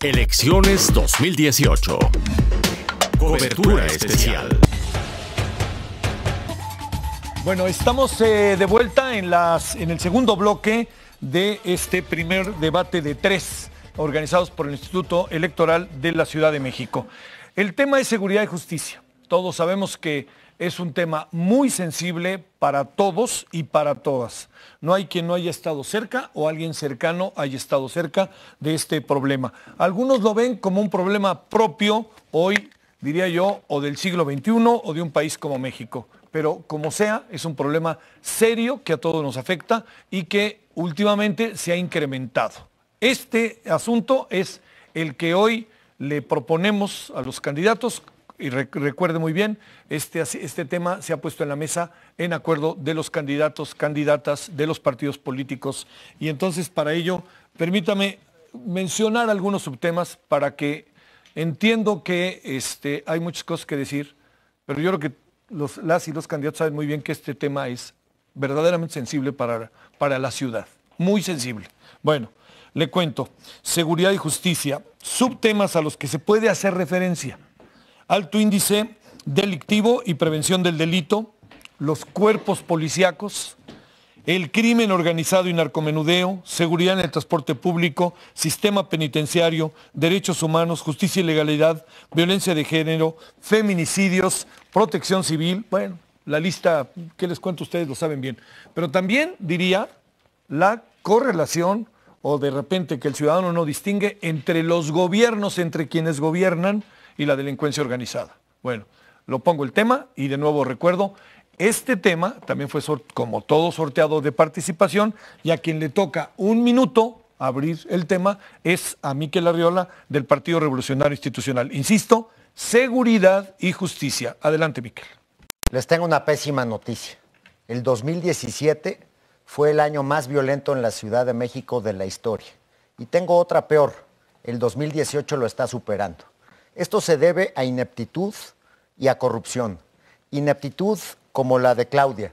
Elecciones 2018. Cobertura especial. Bueno, estamos eh, de vuelta en, las, en el segundo bloque de este primer debate de tres organizados por el Instituto Electoral de la Ciudad de México. El tema es seguridad y justicia. Todos sabemos que es un tema muy sensible para todos y para todas. No hay quien no haya estado cerca o alguien cercano haya estado cerca de este problema. Algunos lo ven como un problema propio hoy, diría yo, o del siglo XXI o de un país como México. Pero como sea, es un problema serio que a todos nos afecta y que últimamente se ha incrementado. Este asunto es el que hoy le proponemos a los candidatos y recuerde muy bien, este, este, tema se ha puesto en la mesa en acuerdo de los candidatos, candidatas, de los partidos políticos. Y entonces para ello, permítame mencionar algunos subtemas para que entiendo que este, hay muchas cosas que decir, pero yo creo que los, las y los candidatos saben muy bien que este tema es verdaderamente sensible para, para la ciudad, muy sensible. Bueno, le cuento, seguridad y justicia, subtemas a los que se puede hacer referencia alto índice delictivo y prevención del delito, los cuerpos policíacos, el crimen organizado y narcomenudeo, seguridad en el transporte público, sistema penitenciario, derechos humanos, justicia y legalidad, violencia de género, feminicidios, protección civil, bueno, la lista, que les cuento? Ustedes lo saben bien. Pero también diría la correlación o de repente que el ciudadano no distingue entre los gobiernos, entre quienes gobiernan, y la delincuencia organizada. Bueno, lo pongo el tema y de nuevo recuerdo, este tema también fue como todo sorteado de participación y a quien le toca un minuto abrir el tema es a Miquel Arriola del Partido Revolucionario Institucional. Insisto, seguridad y justicia. Adelante, Miquel. Les tengo una pésima noticia. El 2017 fue el año más violento en la Ciudad de México de la historia. Y tengo otra peor. El 2018 lo está superando. Esto se debe a ineptitud y a corrupción. Ineptitud como la de Claudia.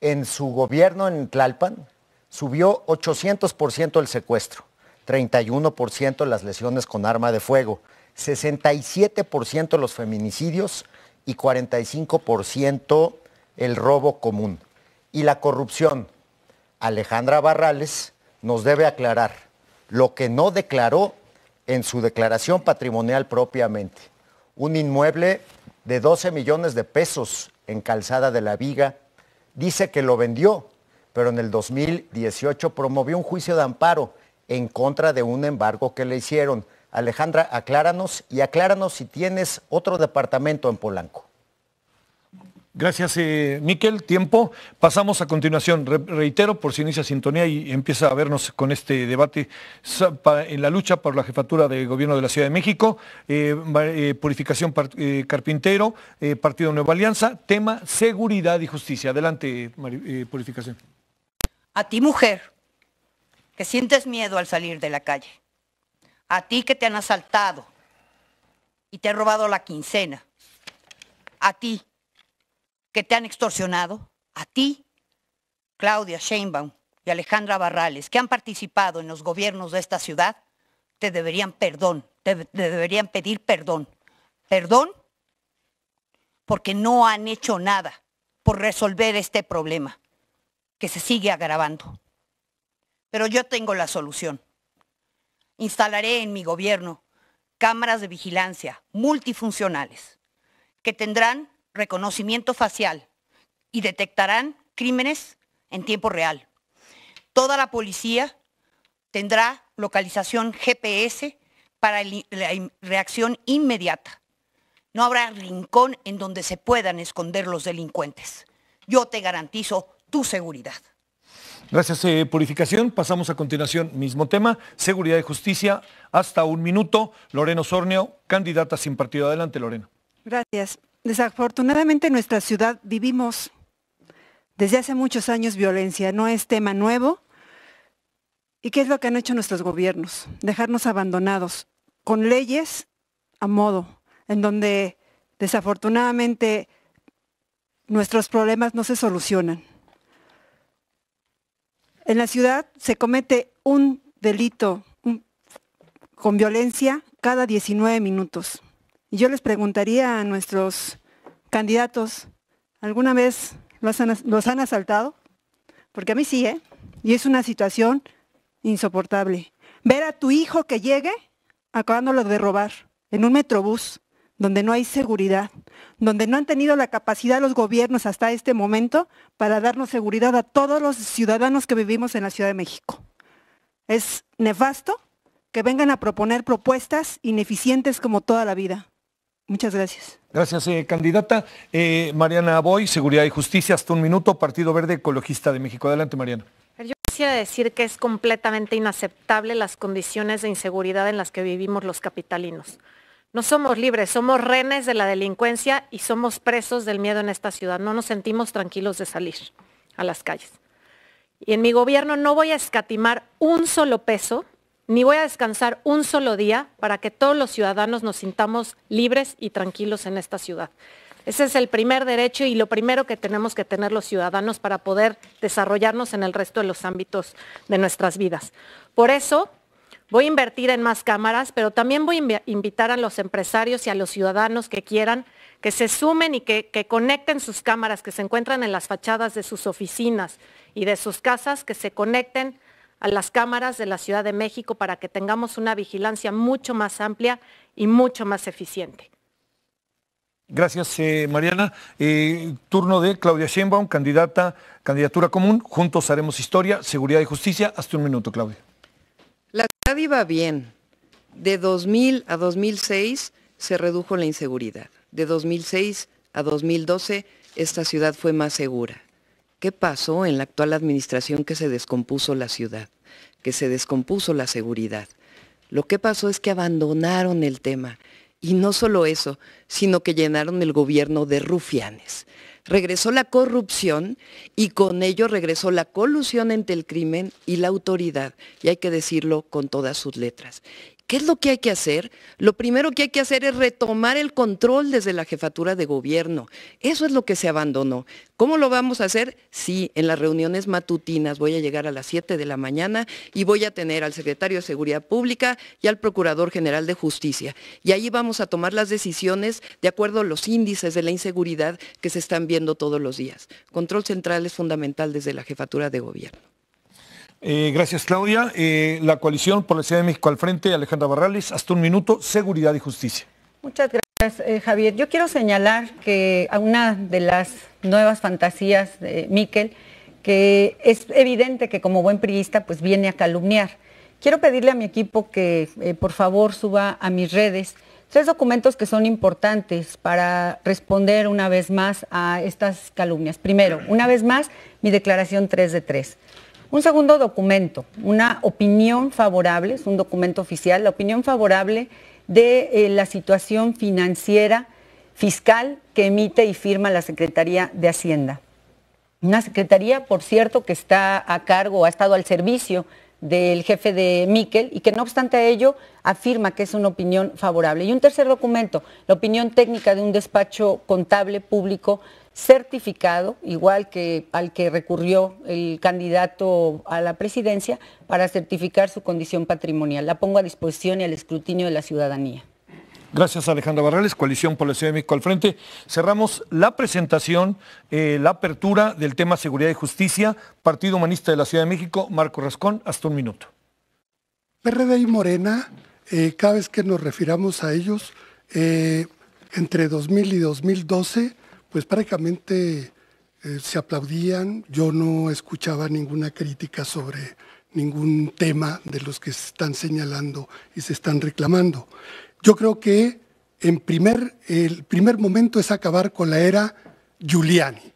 En su gobierno en Tlalpan subió 800% el secuestro, 31% las lesiones con arma de fuego, 67% los feminicidios y 45% el robo común. Y la corrupción. Alejandra Barrales nos debe aclarar. Lo que no declaró en su declaración patrimonial propiamente. Un inmueble de 12 millones de pesos en Calzada de la Viga. Dice que lo vendió, pero en el 2018 promovió un juicio de amparo en contra de un embargo que le hicieron. Alejandra, acláranos y acláranos si tienes otro departamento en Polanco. Gracias, eh, Miquel. Tiempo. Pasamos a continuación. reitero, por si inicia sintonía y empieza a vernos con este debate en la lucha por la jefatura de gobierno de la Ciudad de México, eh, eh, Purificación Carpintero, Partido Nueva Alianza, tema seguridad y justicia. Adelante, Purificación. A ti, mujer, que sientes miedo al salir de la calle. A ti que te han asaltado y te han robado la quincena. A ti que te han extorsionado, a ti, Claudia Sheinbaum y Alejandra Barrales, que han participado en los gobiernos de esta ciudad, te deberían perdón, te deberían pedir perdón. Perdón porque no han hecho nada por resolver este problema que se sigue agravando. Pero yo tengo la solución. Instalaré en mi gobierno cámaras de vigilancia multifuncionales que tendrán reconocimiento facial y detectarán crímenes en tiempo real. Toda la policía tendrá localización GPS para la reacción inmediata. No habrá rincón en donde se puedan esconder los delincuentes. Yo te garantizo tu seguridad. Gracias, eh, Purificación. Pasamos a continuación, mismo tema, seguridad y justicia. Hasta un minuto. Lorena Sornio, candidata sin partido. Adelante, Lorena. Gracias. Desafortunadamente en nuestra ciudad vivimos desde hace muchos años violencia, no es tema nuevo. ¿Y qué es lo que han hecho nuestros gobiernos? Dejarnos abandonados con leyes a modo, en donde desafortunadamente nuestros problemas no se solucionan. En la ciudad se comete un delito con violencia cada 19 minutos. Y yo les preguntaría a nuestros candidatos, ¿alguna vez los han, asaltado? Porque a mí sí, ¿eh? Y es una situación insoportable. Ver a tu hijo que llegue acabándolo de robar en un metrobús donde no hay seguridad, donde no han tenido la capacidad los gobiernos hasta este momento para darnos seguridad a todos los ciudadanos que vivimos en la Ciudad de México. Es nefasto que vengan a proponer propuestas ineficientes como toda la vida. Muchas gracias. Gracias, eh, candidata. Eh, Mariana Boy, Seguridad y Justicia, hasta un minuto, Partido Verde Ecologista de México. Adelante, Mariana. Yo quisiera decir que es completamente inaceptable las condiciones de inseguridad en las que vivimos los capitalinos. No somos libres, somos renes de la delincuencia y somos presos del miedo en esta ciudad. No nos sentimos tranquilos de salir a las calles. Y en mi gobierno no voy a escatimar un solo peso ni voy a descansar un solo día para que todos los ciudadanos nos sintamos libres y tranquilos en esta ciudad. Ese es el primer derecho y lo primero que tenemos que tener los ciudadanos para poder desarrollarnos en el resto de los ámbitos de nuestras vidas. Por eso voy a invertir en más cámaras, pero también voy a invitar a los empresarios y a los ciudadanos que quieran que se sumen y que, conecten sus cámaras que se encuentran en las fachadas de sus oficinas y de sus casas, que se conecten a las cámaras de la Ciudad de México para que tengamos una vigilancia mucho más amplia y mucho más eficiente. Gracias, eh, Mariana. Eh, turno de Claudia Sheinbaum, candidata, candidatura común. Juntos haremos historia, seguridad y justicia. Hasta un minuto, Claudia. La ciudad iba bien. De 2000 a 2006 se redujo la inseguridad. De 2006 a 2012 esta ciudad fue más segura. ¿Qué pasó en la actual administración que se descompuso la ciudad, que se descompuso la seguridad? Lo que pasó es que abandonaron el tema. Y no solo eso, sino que llenaron el gobierno de rufianes. Regresó la corrupción y con ello regresó la colusión entre el crimen y la autoridad. Y hay que decirlo con todas sus letras. ¿Qué es lo que hay que hacer? Lo primero que hay que hacer es retomar el control desde la jefatura de gobierno. Eso es lo que se abandonó. ¿Cómo lo vamos a hacer? Sí, en las reuniones matutinas voy a llegar a las 7 de la mañana y voy a tener al secretario de Seguridad Pública y al Procurador General de Justicia. Y ahí vamos a tomar las decisiones de acuerdo a los índices de la inseguridad que se están viendo todos los días. Control central es fundamental desde la jefatura de gobierno. Eh, gracias, Claudia. Eh, la coalición por la Ciudad de México al frente, Alejandra Barrales, hasta un minuto, seguridad y justicia. Muchas gracias, eh, Javier. Yo quiero señalar que a una de las nuevas fantasías de Miquel, que es evidente que como buen priista, pues viene a calumniar. Quiero pedirle a mi equipo que por favor suba a mis redes tres documentos que son importantes para responder una vez más a estas calumnias. Primero, una vez más, mi declaración 3 de 3. Un segundo documento, una opinión favorable, es un documento oficial, la opinión favorable de eh, la situación financiera fiscal que emite y firma la Secretaría de Hacienda. Una secretaría, por cierto, que está a cargo, ha estado al servicio del jefe de Miquel y que no obstante ello afirma que es una opinión favorable. Y un tercer documento, la opinión técnica de un despacho contable público certificado, igual que al que recurrió el candidato a la presidencia, para certificar su condición patrimonial. La pongo a disposición y al escrutinio de la ciudadanía. Gracias Alejandra Barrales, Coalición por la Ciudad de México al frente. Cerramos la presentación, eh, la apertura del tema Seguridad y Justicia, Partido Humanista de la Ciudad de México, Marco Rascón, hasta un minuto. PRD y Morena, eh, cada vez que nos refiramos a ellos, eh, entre 2000 y 2012 pues prácticamente eh, se aplaudían, yo no escuchaba ninguna crítica sobre ningún tema de los que se están señalando y se están reclamando. Yo creo que en primer, el primer momento es acabar con la era Giuliani,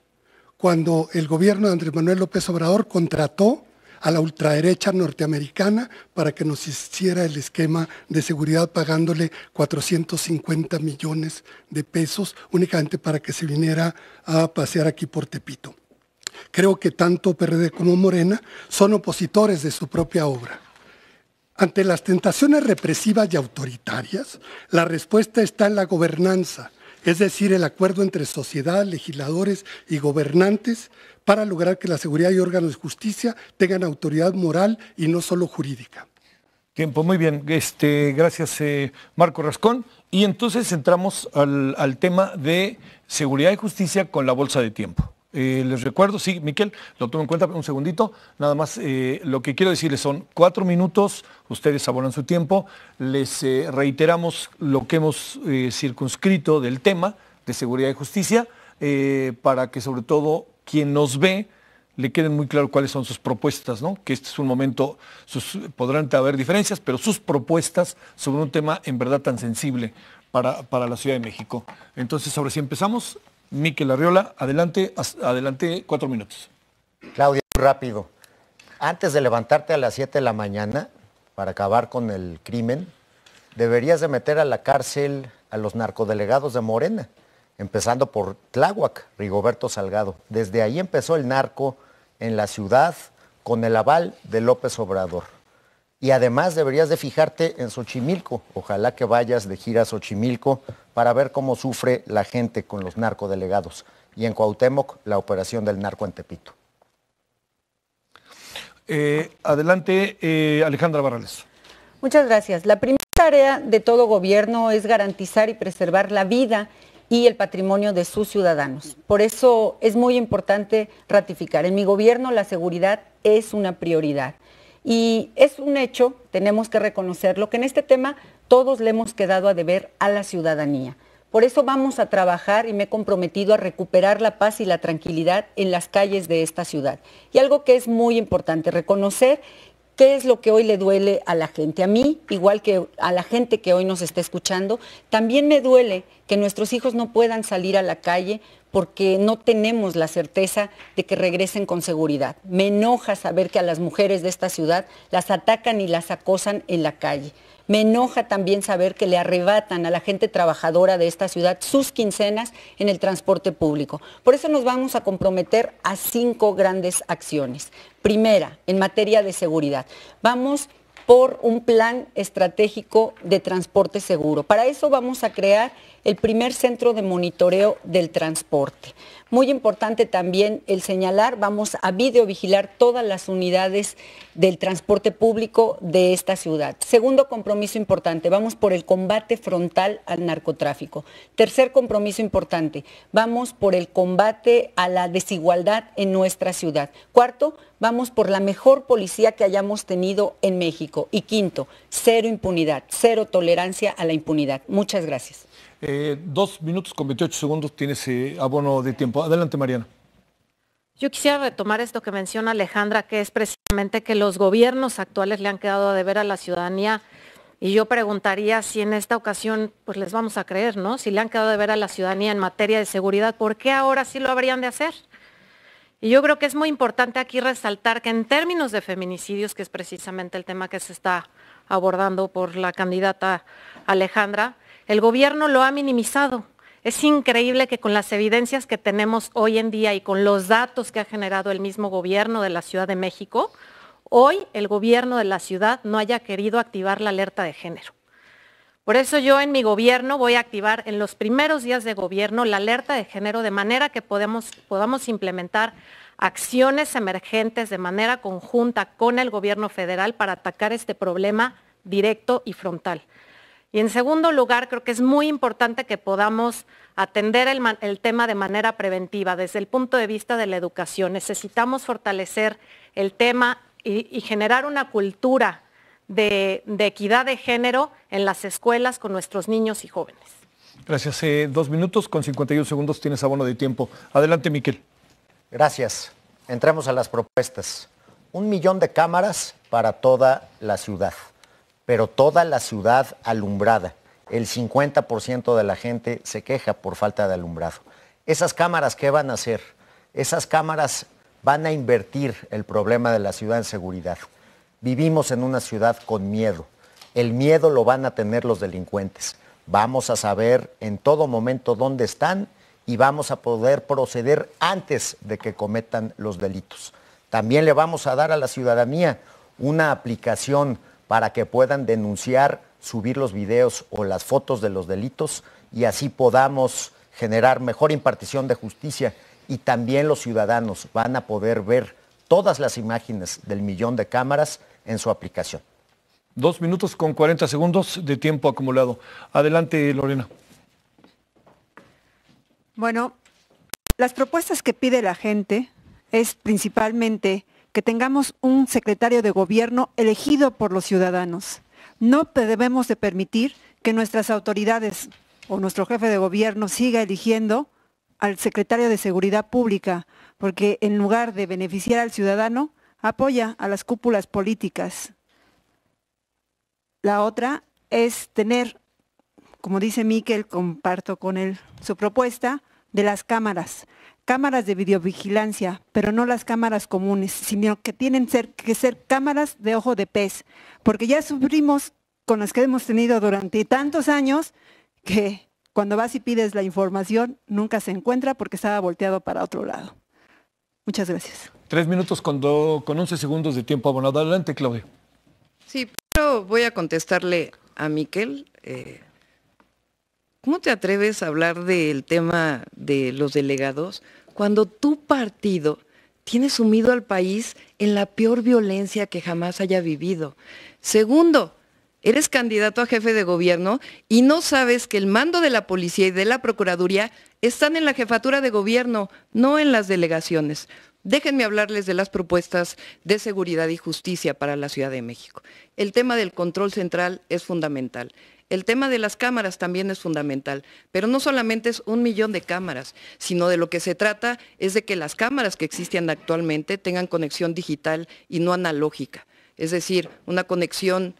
cuando el gobierno de Andrés Manuel López Obrador contrató a la ultraderecha norteamericana para que nos hiciera el esquema de seguridad pagándole 450 millones de pesos únicamente para que se viniera a pasear aquí por Tepito. Creo que tanto PRD como Morena son opositores de su propia obra. Ante las tentaciones represivas y autoritarias, la respuesta está en la gobernanza, es decir, el acuerdo entre sociedad, legisladores y gobernantes para lograr que la seguridad y órganos de justicia tengan autoridad moral y no solo jurídica. Tiempo, muy bien. Este, gracias, eh, Marco Rascón. Y entonces entramos al, tema de seguridad y justicia con la bolsa de tiempo. Eh, les recuerdo, sí, Miquel, lo tomo en cuenta un segundito. Nada más, eh, lo que quiero decirles son cuatro minutos, ustedes abonan su tiempo, les reiteramos lo que hemos circunscrito del tema de seguridad y justicia para que sobre todo quien nos ve le queden muy claro cuáles son sus propuestas, Que este es un momento, podrán haber diferencias, pero sus propuestas sobre un tema en verdad tan sensible para, la Ciudad de México. Entonces, ahora sí empezamos, Miquel Arriola, adelante, adelante, cuatro minutos. Claudia, rápido. Antes de levantarte a las 7 de la mañana para acabar con el crimen, deberías de meter a la cárcel a los narcodelegados de Morena empezando por Tláhuac, Rigoberto Salgado. Desde ahí empezó el narco en la ciudad con el aval de López Obrador. Y además deberías de fijarte en Xochimilco. Ojalá que vayas de gira a Xochimilco para ver cómo sufre la gente con los narcodelegados. Y en Cuauhtémoc, la operación del narco en Tepito. Eh, adelante, eh, Alejandra Barrales. Muchas gracias. La primera tarea de todo gobierno es garantizar y preservar la vida y el patrimonio de sus ciudadanos. Por eso es muy importante ratificar. En mi gobierno la seguridad es una prioridad. Y es un hecho, tenemos que reconocerlo, que en este tema todos le hemos quedado a deber a la ciudadanía. Por eso vamos a trabajar y me he comprometido a recuperar la paz y la tranquilidad en las calles de esta ciudad. Y algo que es muy importante, reconocer qué es lo que hoy le duele a la gente. A mí, igual que a la gente que hoy nos está escuchando, también me duele que nuestros hijos no puedan salir a la calle porque no tenemos la certeza de que regresen con seguridad. Me enoja saber que a las mujeres de esta ciudad las atacan y las acosan en la calle. Me enoja también saber que le arrebatan a la gente trabajadora de esta ciudad sus quincenas en el transporte público. Por eso nos vamos a comprometer a cinco grandes acciones. Primera, en materia de seguridad. Vamos por un plan estratégico de transporte seguro. Para eso vamos a crear el primer centro de monitoreo del transporte. Muy importante también el señalar, vamos a videovigilar todas las unidades del transporte público de esta ciudad. Segundo compromiso importante, vamos por el combate frontal al narcotráfico. Tercer compromiso importante, vamos por el combate a la desigualdad en nuestra ciudad. Cuarto, vamos por la mejor policía que hayamos tenido en México. Y quinto, cero impunidad, cero tolerancia a la impunidad. Muchas gracias. Eh, dos minutos con 28 segundos tiene ese abono de tiempo. Adelante, Mariana. Yo quisiera retomar esto que menciona Alejandra, que es precisamente que los gobiernos actuales le han quedado a deber a la ciudadanía. Y yo preguntaría si en esta ocasión pues les vamos a creer, ¿no? Si le han quedado de ver a la ciudadanía en materia de seguridad, ¿por qué ahora sí lo habrían de hacer? Y yo creo que es muy importante aquí resaltar que en términos de feminicidios, que es precisamente el tema que se está abordando por la candidata Alejandra, el gobierno lo ha minimizado. Es increíble que con las evidencias que tenemos hoy en día y con los datos que ha generado el mismo gobierno de la Ciudad de México, hoy el gobierno de la ciudad no haya querido activar la alerta de género. Por eso yo en mi gobierno voy a activar en los primeros días de gobierno la alerta de género de manera que podamos implementar acciones emergentes de manera conjunta con el gobierno federal para atacar este problema directo y frontal. Y en segundo lugar, creo que es muy importante que podamos atender el, tema de manera preventiva desde el punto de vista de la educación. Necesitamos fortalecer el tema y generar una cultura de, equidad de género en las escuelas con nuestros niños y jóvenes. Gracias. Eh, dos minutos con 51 segundos tienes abono de tiempo. Adelante, Miquel. Gracias. Entremos a las propuestas. Un millón de cámaras para toda la ciudad, pero toda la ciudad alumbrada. El 50% de la gente se queja por falta de alumbrado. ¿Esas cámaras qué van a hacer? Esas cámaras van a invertir el problema de la ciudad en seguridad. Vivimos en una ciudad con miedo. El miedo lo van a tener los delincuentes. Vamos a saber en todo momento dónde están y vamos a poder proceder antes de que cometan los delitos. También le vamos a dar a la ciudadanía una aplicación para que puedan denunciar, subir los videos o las fotos de los delitos y así podamos generar mejor impartición de justicia y también los ciudadanos van a poder ver todas las imágenes del millón de cámaras en su aplicación. Dos minutos con 40 segundos de tiempo acumulado. Adelante, Lorena. Bueno, las propuestas que pide la gente es principalmente que tengamos un secretario de gobierno elegido por los ciudadanos. No debemos de permitir que nuestras autoridades o nuestro jefe de gobierno siga eligiendo al secretario de Seguridad Pública, porque en lugar de beneficiar al ciudadano, apoya a las cúpulas políticas. La otra es tener, como dice Miquel, comparto con él su propuesta, de las cámaras, cámaras de videovigilancia, pero no las cámaras comunes, sino que tienen ser, que ser cámaras de ojo de pez, porque ya sufrimos con las que hemos tenido durante tantos años que cuando vas y pides la información nunca se encuentra porque estaba volteado para otro lado. Muchas gracias. Tres minutos con, con 11 segundos de tiempo abonado. Adelante, Claudio. Sí, pero voy a contestarle a Miquel. Eh, ¿Cómo te atreves a hablar del tema de los delegados cuando tu partido tiene sumido al país en la peor violencia que jamás haya vivido? Segundo, eres candidato a jefe de gobierno y no sabes que el mando de la policía y de la Procuraduría están en la jefatura de gobierno, no en las delegaciones. Déjenme hablarles de las propuestas de seguridad y justicia para la Ciudad de México. El tema del control central es fundamental. El tema de las cámaras también es fundamental, pero no solamente es un millón de cámaras, sino de lo que se trata es de que las cámaras que existen actualmente tengan conexión digital y no analógica. Es decir, una conexión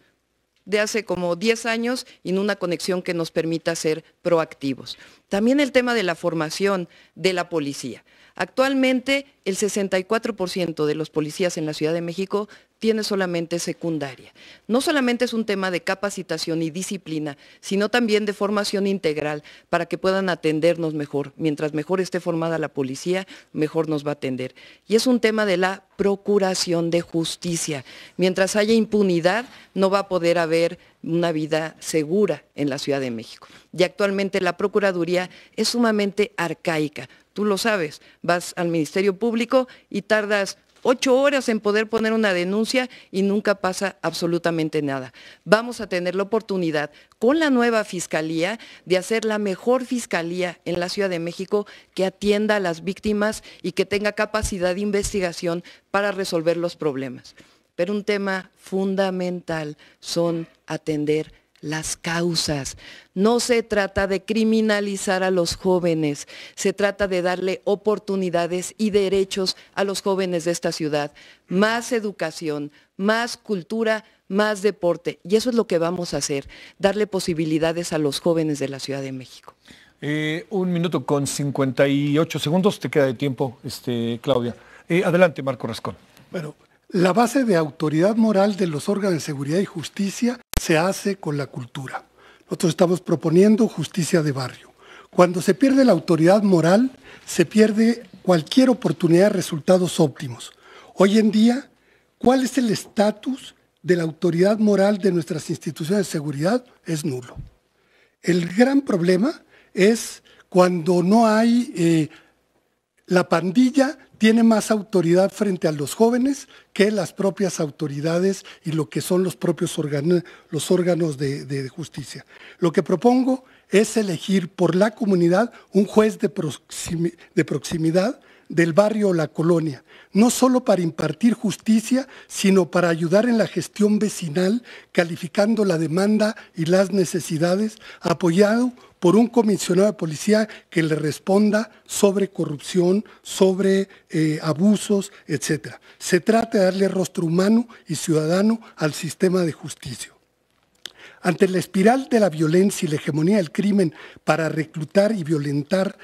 de hace como 10 años y en una conexión que nos permita ser proactivos. También el tema de la formación de la policía. Actualmente el 64% de los policías en la Ciudad de México tiene solamente secundaria. No solamente es un tema de capacitación y disciplina, sino también de formación integral para que puedan atendernos mejor. Mientras mejor esté formada la policía, mejor nos va a atender. Y es un tema de la procuración de justicia. Mientras haya impunidad, no va a poder haber una vida segura en la Ciudad de México. Y actualmente la Procuraduría es sumamente arcaica. Tú lo sabes, vas al Ministerio Público y tardas ocho horas en poder poner una denuncia y nunca pasa absolutamente nada. Vamos a tener la oportunidad con la nueva fiscalía de hacer la mejor fiscalía en la Ciudad de México que atienda a las víctimas y que tenga capacidad de investigación para resolver los problemas. Pero un tema fundamental son atender las causas. No se trata de criminalizar a los jóvenes, se trata de darle oportunidades y derechos a los jóvenes de esta ciudad. Más educación, más cultura, más deporte. Y eso es lo que vamos a hacer, darle posibilidades a los jóvenes de la Ciudad de México. Eh, un minuto con 58 segundos, te queda de tiempo, este, Claudia. Eh, adelante, Marco Rascón. Bueno, la base de autoridad moral de los órganos de seguridad y justicia se hace con la cultura. Nosotros estamos proponiendo justicia de barrio. Cuando se pierde la autoridad moral, se pierde cualquier oportunidad de resultados óptimos. Hoy en día, ¿cuál es el estatus de la autoridad moral de nuestras instituciones de seguridad? Es nulo. El gran problema es cuando no hay eh, la pandilla tiene más autoridad frente a los jóvenes que las propias autoridades y lo que son los propios órganos, los órganos de, justicia. Lo que propongo es elegir por la comunidad un juez de proximidad del barrio o la colonia, no solo para impartir justicia, sino para ayudar en la gestión vecinal, calificando la demanda y las necesidades, apoyado por un comisionado de policía que le responda sobre corrupción, sobre eh, abusos, etc. Se trata de darle rostro humano y ciudadano al sistema de justicia. Ante la espiral de la violencia y la hegemonía del crimen para reclutar y violentar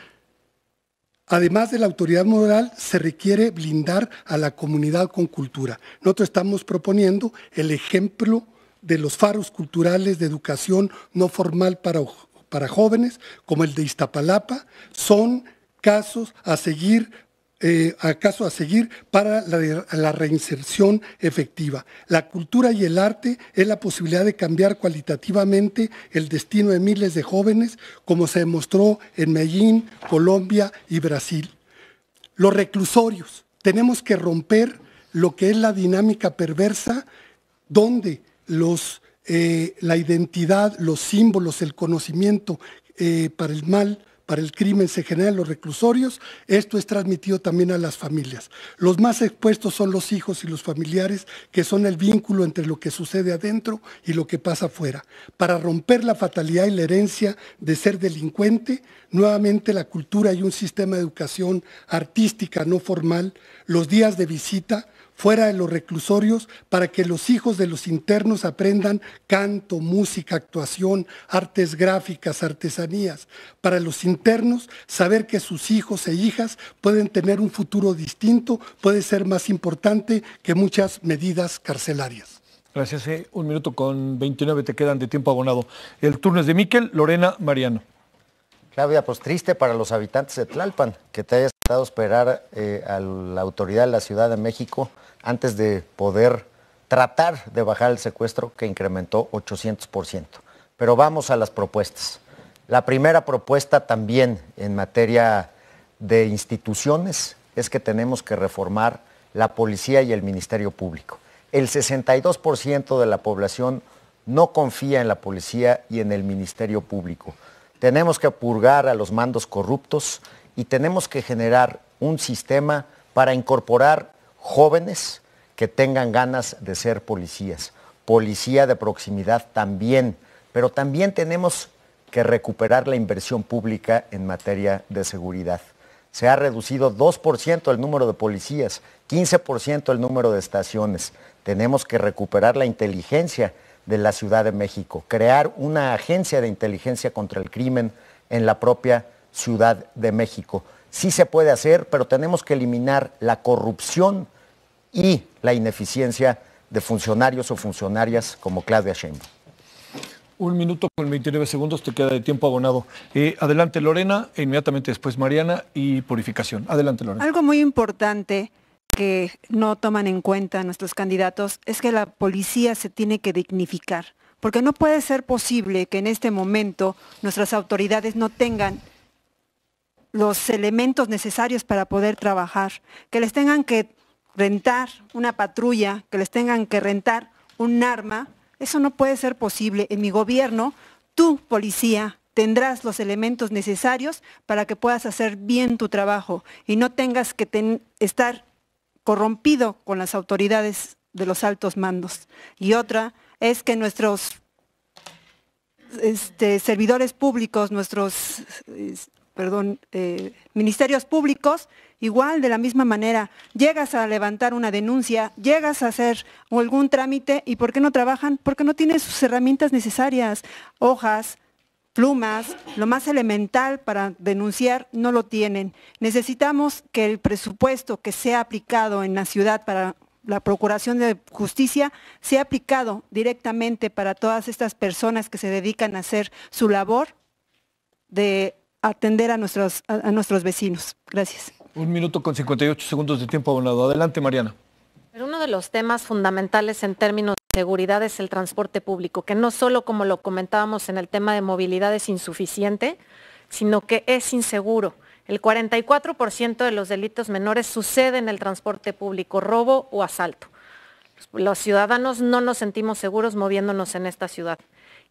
Además de la autoridad moral, se requiere blindar a la comunidad con cultura. Nosotros estamos proponiendo el ejemplo de los faros culturales de educación no formal para, para jóvenes, como el de Iztapalapa, son casos a seguir eh, acaso a seguir para la, reinserción efectiva. La cultura y el arte es la posibilidad de cambiar cualitativamente el destino de miles de jóvenes, como se demostró en Medellín, Colombia y Brasil. Los reclusorios. Tenemos que romper lo que es la dinámica perversa donde los, eh, la identidad, los símbolos, el conocimiento eh, para el mal para el crimen se generan los reclusorios, esto es transmitido también a las familias. Los más expuestos son los hijos y los familiares, que son el vínculo entre lo que sucede adentro y lo que pasa afuera. Para romper la fatalidad y la herencia de ser delincuente, nuevamente la cultura y un sistema de educación artística no formal, los días de visita, fuera de los reclusorios para que los hijos de los internos aprendan canto, música, actuación, artes gráficas, artesanías. Para los internos, saber que sus hijos e hijas pueden tener un futuro distinto puede ser más importante que muchas medidas carcelarias. Gracias. Eh. Un minuto con 29 te quedan de tiempo abonado. El turno es de Miquel, Lorena, Mariano. Claudia, pues triste para los habitantes de Tlalpan que te esperar eh, a la autoridad de la Ciudad de México antes de poder tratar de bajar el secuestro que incrementó 800%. Pero vamos a las propuestas. La primera propuesta también en materia de instituciones es que tenemos que reformar la policía y el Ministerio Público. El 62% de la población no confía en la policía y en el Ministerio Público. Tenemos que purgar a los mandos corruptos, y tenemos que generar un sistema para incorporar jóvenes que tengan ganas de ser policías. Policía de proximidad también, pero también tenemos que recuperar la inversión pública en materia de seguridad. Se ha reducido 2% el número de policías, 15% el número de estaciones. Tenemos que recuperar la inteligencia de la Ciudad de México, crear una agencia de inteligencia contra el crimen en la propia Ciudad de México. Sí se puede hacer, pero tenemos que eliminar la corrupción y la ineficiencia de funcionarios o funcionarias como Claudia Sheinbaum. Un minuto con 29 segundos, te queda de tiempo abonado. Eh, adelante Lorena, inmediatamente después Mariana y Purificación. Adelante Lorena. Algo muy importante que no toman en cuenta nuestros candidatos es que la policía se tiene que dignificar, porque no puede ser posible que en este momento nuestras autoridades no tengan los elementos necesarios para poder trabajar, que les tengan que rentar una patrulla, que les tengan que rentar un arma, eso no puede ser posible. En mi gobierno, tú, policía, tendrás los elementos necesarios para que puedas hacer bien tu trabajo y no tengas que estar corrompido con las autoridades de los altos mandos. Y otra es que nuestros este, servidores públicos, nuestros perdón, eh, ministerios públicos, igual de la misma manera, llegas a levantar una denuncia, llegas a hacer algún trámite y ¿por qué no trabajan? Porque no tienen sus herramientas necesarias, hojas, plumas, lo más elemental para denunciar, no lo tienen. Necesitamos que el presupuesto que sea aplicado en la ciudad para la Procuración de Justicia sea aplicado directamente para todas estas personas que se dedican a hacer su labor de atender a nuestros, a, nuestros vecinos. Gracias. Un minuto con 58 segundos de tiempo abonado. Adelante, Mariana. uno de los temas fundamentales en términos de seguridad es el transporte público, que no solo, como lo comentábamos en el tema de movilidad, es insuficiente, sino que es inseguro. El 44% de los delitos menores sucede en el transporte público, robo o asalto. Los ciudadanos no nos sentimos seguros moviéndonos en esta ciudad.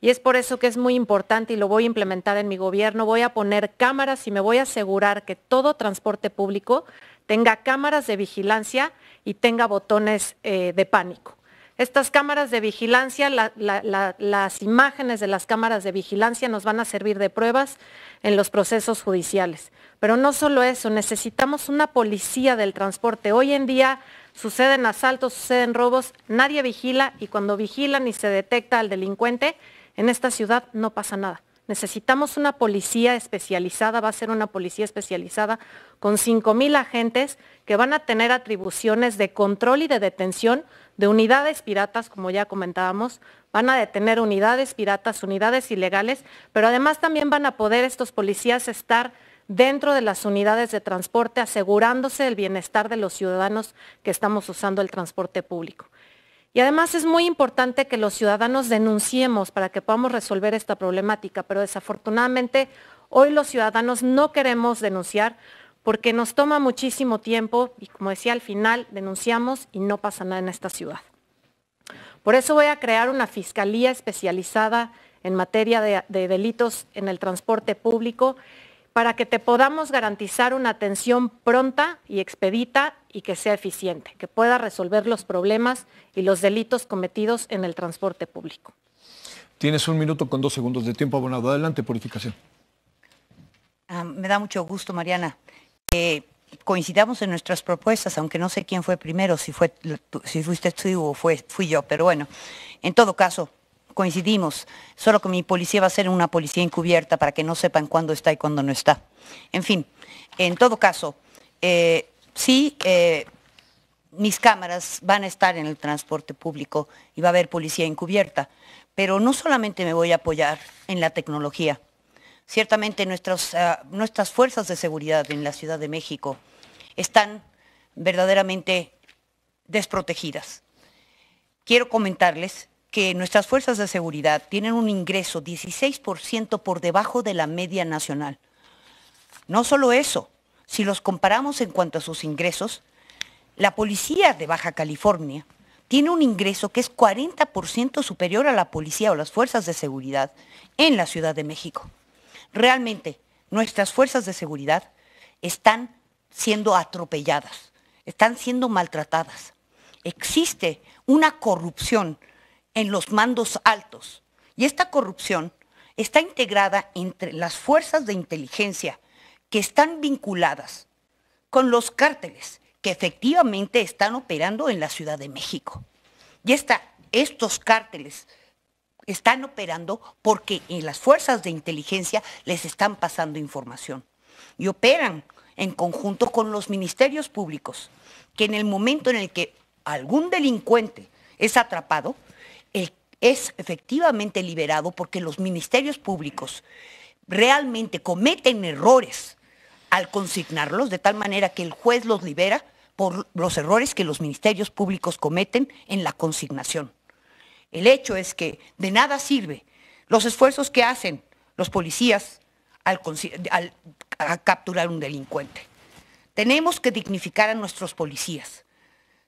Y es por eso que es muy importante y lo voy a implementar en mi gobierno. Voy a poner cámaras y me voy a asegurar que todo transporte público tenga cámaras de vigilancia y tenga botones eh, de pánico. Estas cámaras de vigilancia, las imágenes de las cámaras de vigilancia nos van a servir de pruebas en los procesos judiciales. Pero no solo eso, necesitamos una policía del transporte. Hoy en día suceden asaltos, suceden robos, nadie vigila y cuando vigilan y se detecta al delincuente, en esta ciudad no pasa nada. Necesitamos una policía especializada, va a ser una policía especializada con 5.000 agentes que van a tener atribuciones de control y de detención de unidades piratas, como ya comentábamos, van a detener unidades piratas, unidades ilegales, pero además también van a poder estos policías estar dentro de las unidades de transporte, asegurándose el bienestar de los ciudadanos que estamos usando el transporte público. Y además es muy importante que los ciudadanos denunciemos para que podamos resolver esta problemática, pero desafortunadamente hoy los ciudadanos no queremos denunciar porque nos toma muchísimo tiempo y como decía al final, denunciamos y no pasa nada en esta ciudad. Por eso voy a crear una fiscalía especializada en materia de, de delitos en el transporte público para que te podamos garantizar una atención pronta y expedita y que sea eficiente, que pueda resolver los problemas y los delitos cometidos en el transporte público. Tienes un minuto con dos segundos de tiempo abonado. Adelante, purificación. Ah, me da mucho gusto, Mariana. Eh coincidamos en nuestras propuestas, aunque no sé quién fue primero, si, fue, si fuiste tú o fui yo, pero bueno, en todo caso, coincidimos, solo que mi policía va a ser una policía encubierta para que no sepan cuándo está y cuándo no está. En fin, en todo caso, eh, sí, mis cámaras van a estar en el transporte público y va a haber policía encubierta, pero no solamente me voy a apoyar en la tecnología. Ciertamente ah, nuestras fuerzas de seguridad en la Ciudad de México están verdaderamente desprotegidas. Quiero comentarles que nuestras fuerzas de seguridad tienen un ingreso 16% por debajo de la media nacional. No solo eso, si los comparamos en cuanto a sus ingresos, la policía de Baja California tiene un ingreso que es 40% superior a la policía o las fuerzas de seguridad en la Ciudad de México. Realmente, nuestras fuerzas de seguridad están siendo atropelladas, están siendo maltratadas. Existe una corrupción en los mandos altos y esta corrupción está integrada entre las fuerzas de inteligencia que están vinculadas con los cárteles que efectivamente están operando en la Ciudad de México. Y estos cárteles están operando porque en las fuerzas de inteligencia les están pasando información y operan en conjunto con los ministerios públicos, que en el momento en el que algún delincuente es atrapado, es efectivamente liberado porque los ministerios públicos realmente cometen errores al consignarlos, de tal manera que el juez los libera por los errores que los ministerios públicos cometen en la consignación. El hecho es que de nada sirve los esfuerzos que hacen los policías al, a capturar un delincuente. Tenemos que dignificar a nuestros policías.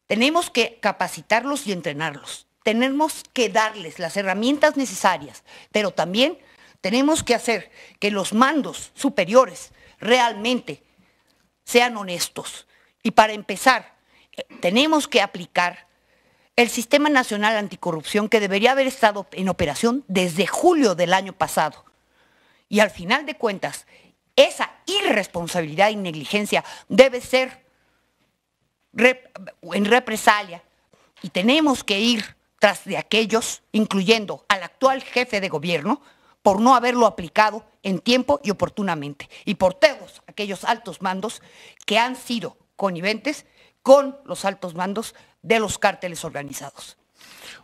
Tenemos que capacitarlos y entrenarlos. Tenemos que darles las herramientas necesarias, pero también tenemos que hacer que los mandos superiores realmente sean honestos. Y para empezar, eh, tenemos que aplicar el Sistema Nacional Anticorrupción que debería haber estado en operación desde julio del año pasado. Y al final de cuentas, esa irresponsabilidad y negligencia debe ser en represalia. Y tenemos que ir tras de aquellos, incluyendo al actual jefe de gobierno, por no haberlo aplicado en tiempo y oportunamente, y por todos aquellos altos mandos que han sido coniventes con los altos mandos de los cárteles organizados.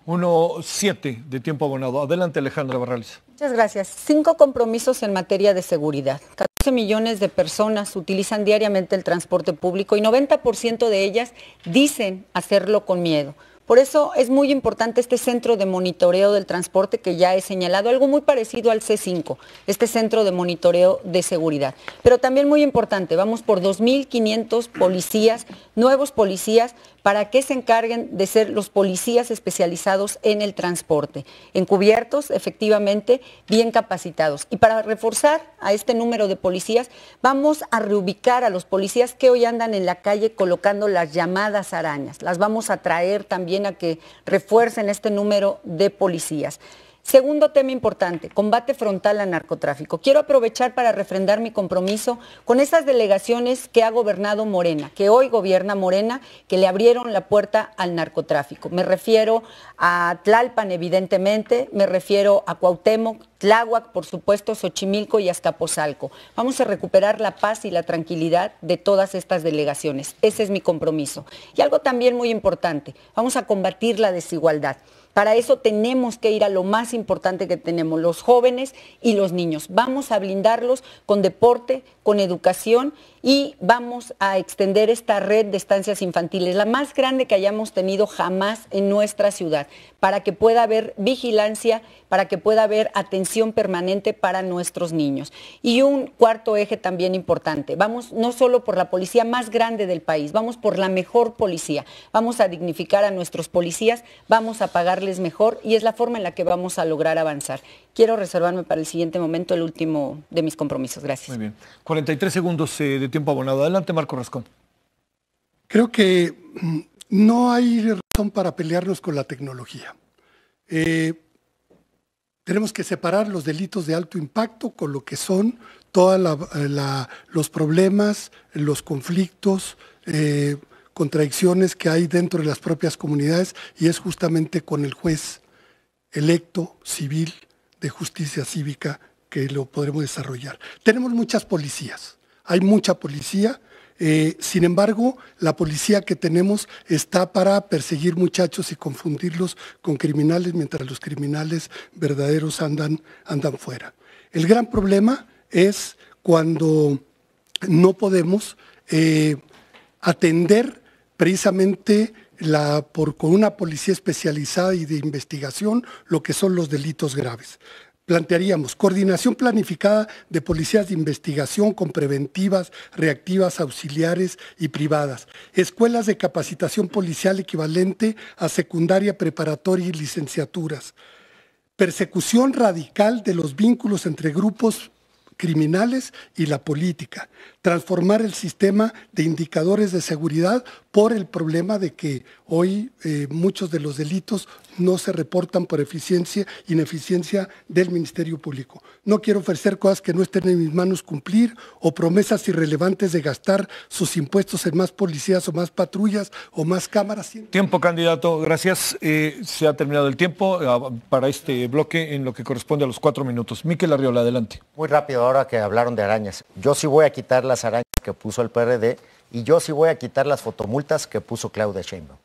Uno siete de tiempo abonado. Adelante, Alejandra Barrales. Muchas gracias. Cinco compromisos en materia de seguridad. 14 millones de personas utilizan diariamente el transporte público y 90% de ellas dicen hacerlo con miedo. Por eso es muy importante este centro de monitoreo del transporte que ya he señalado, algo muy parecido al C5, este centro de monitoreo de seguridad. Pero también muy importante, vamos por 2.500 policías, nuevos policías, para que se encarguen de ser los policías especializados en el transporte, encubiertos, efectivamente, bien capacitados. Y para reforzar a este número de policías, vamos a reubicar a los policías que hoy andan en la calle colocando las llamadas arañas. Las vamos a traer también que refuercen este número de policías. Segundo tema importante, combate frontal al narcotráfico. Quiero aprovechar para refrendar mi compromiso con esas delegaciones que ha gobernado Morena, que hoy gobierna Morena, que le abrieron la puerta al narcotráfico. Me refiero a Tlalpan, evidentemente, me refiero a Cuauhtémoc, Tláhuac, por supuesto, Xochimilco y Azcapozalco. Vamos a recuperar la paz y la tranquilidad de todas estas delegaciones. Ese es mi compromiso. Y algo también muy importante, vamos a combatir la desigualdad. Para eso tenemos que ir a lo más importante que tenemos, los jóvenes y los niños. Vamos a blindarlos con deporte, con educación y vamos a extender esta red de estancias infantiles, la más grande que hayamos tenido jamás en nuestra ciudad, para que pueda haber vigilancia, para que pueda haber atención permanente para nuestros niños. Y un cuarto eje también importante, vamos no solo por la policía más grande del país, vamos por la mejor policía, vamos a dignificar a nuestros policías, vamos a pagarles mejor y es la forma en la que vamos a lograr avanzar quiero reservarme para el siguiente momento el último de mis compromisos. Gracias. Muy bien. 43 segundos eh, de tiempo abonado. Adelante, Marco Rascón. Creo que mm, no hay razón para pelearnos con la tecnología. Eh, tenemos que separar los delitos de alto impacto con lo que son todos eh, los problemas, los conflictos, contradicciones que hay dentro de las propias comunidades y es justamente con el juez electo, civil, de justicia cívica que lo podremos desarrollar. Tenemos muchas policías, hay mucha policía, eh, sin embargo, la policía que tenemos está para perseguir muchachos y confundirlos con criminales, mientras los criminales verdaderos andan, andan fuera. El gran problema es cuando no podemos eh, atender precisamente con una policía especializada y de investigación lo que son los delitos graves. Plantearíamos coordinación planificada de policías de investigación con preventivas, reactivas, auxiliares y privadas. Escuelas de capacitación policial equivalente a secundaria, preparatoria y licenciaturas persecución radical de los vínculos entre grupos criminales y la política. Transformar el sistema de indicadores de seguridad por el problema de que hoy eh, muchos de los delitos no se reportan por eficiencia, ineficiencia del Ministerio Público. No quiero ofrecer cosas que no estén en mis manos cumplir o promesas irrelevantes de gastar sus impuestos en más policías o más patrullas o más cámaras. Tiempo, candidato. Gracias. Eh, se ha terminado el tiempo eh, para este bloque en lo que corresponde a los cuatro minutos. Miquel Arriola, adelante. Muy rápido, ahora que hablaron de arañas. Yo sí voy a quitar las arañas que puso el PRD y yo sí voy a quitar las fotomultas que puso Claudia Sheinbaum.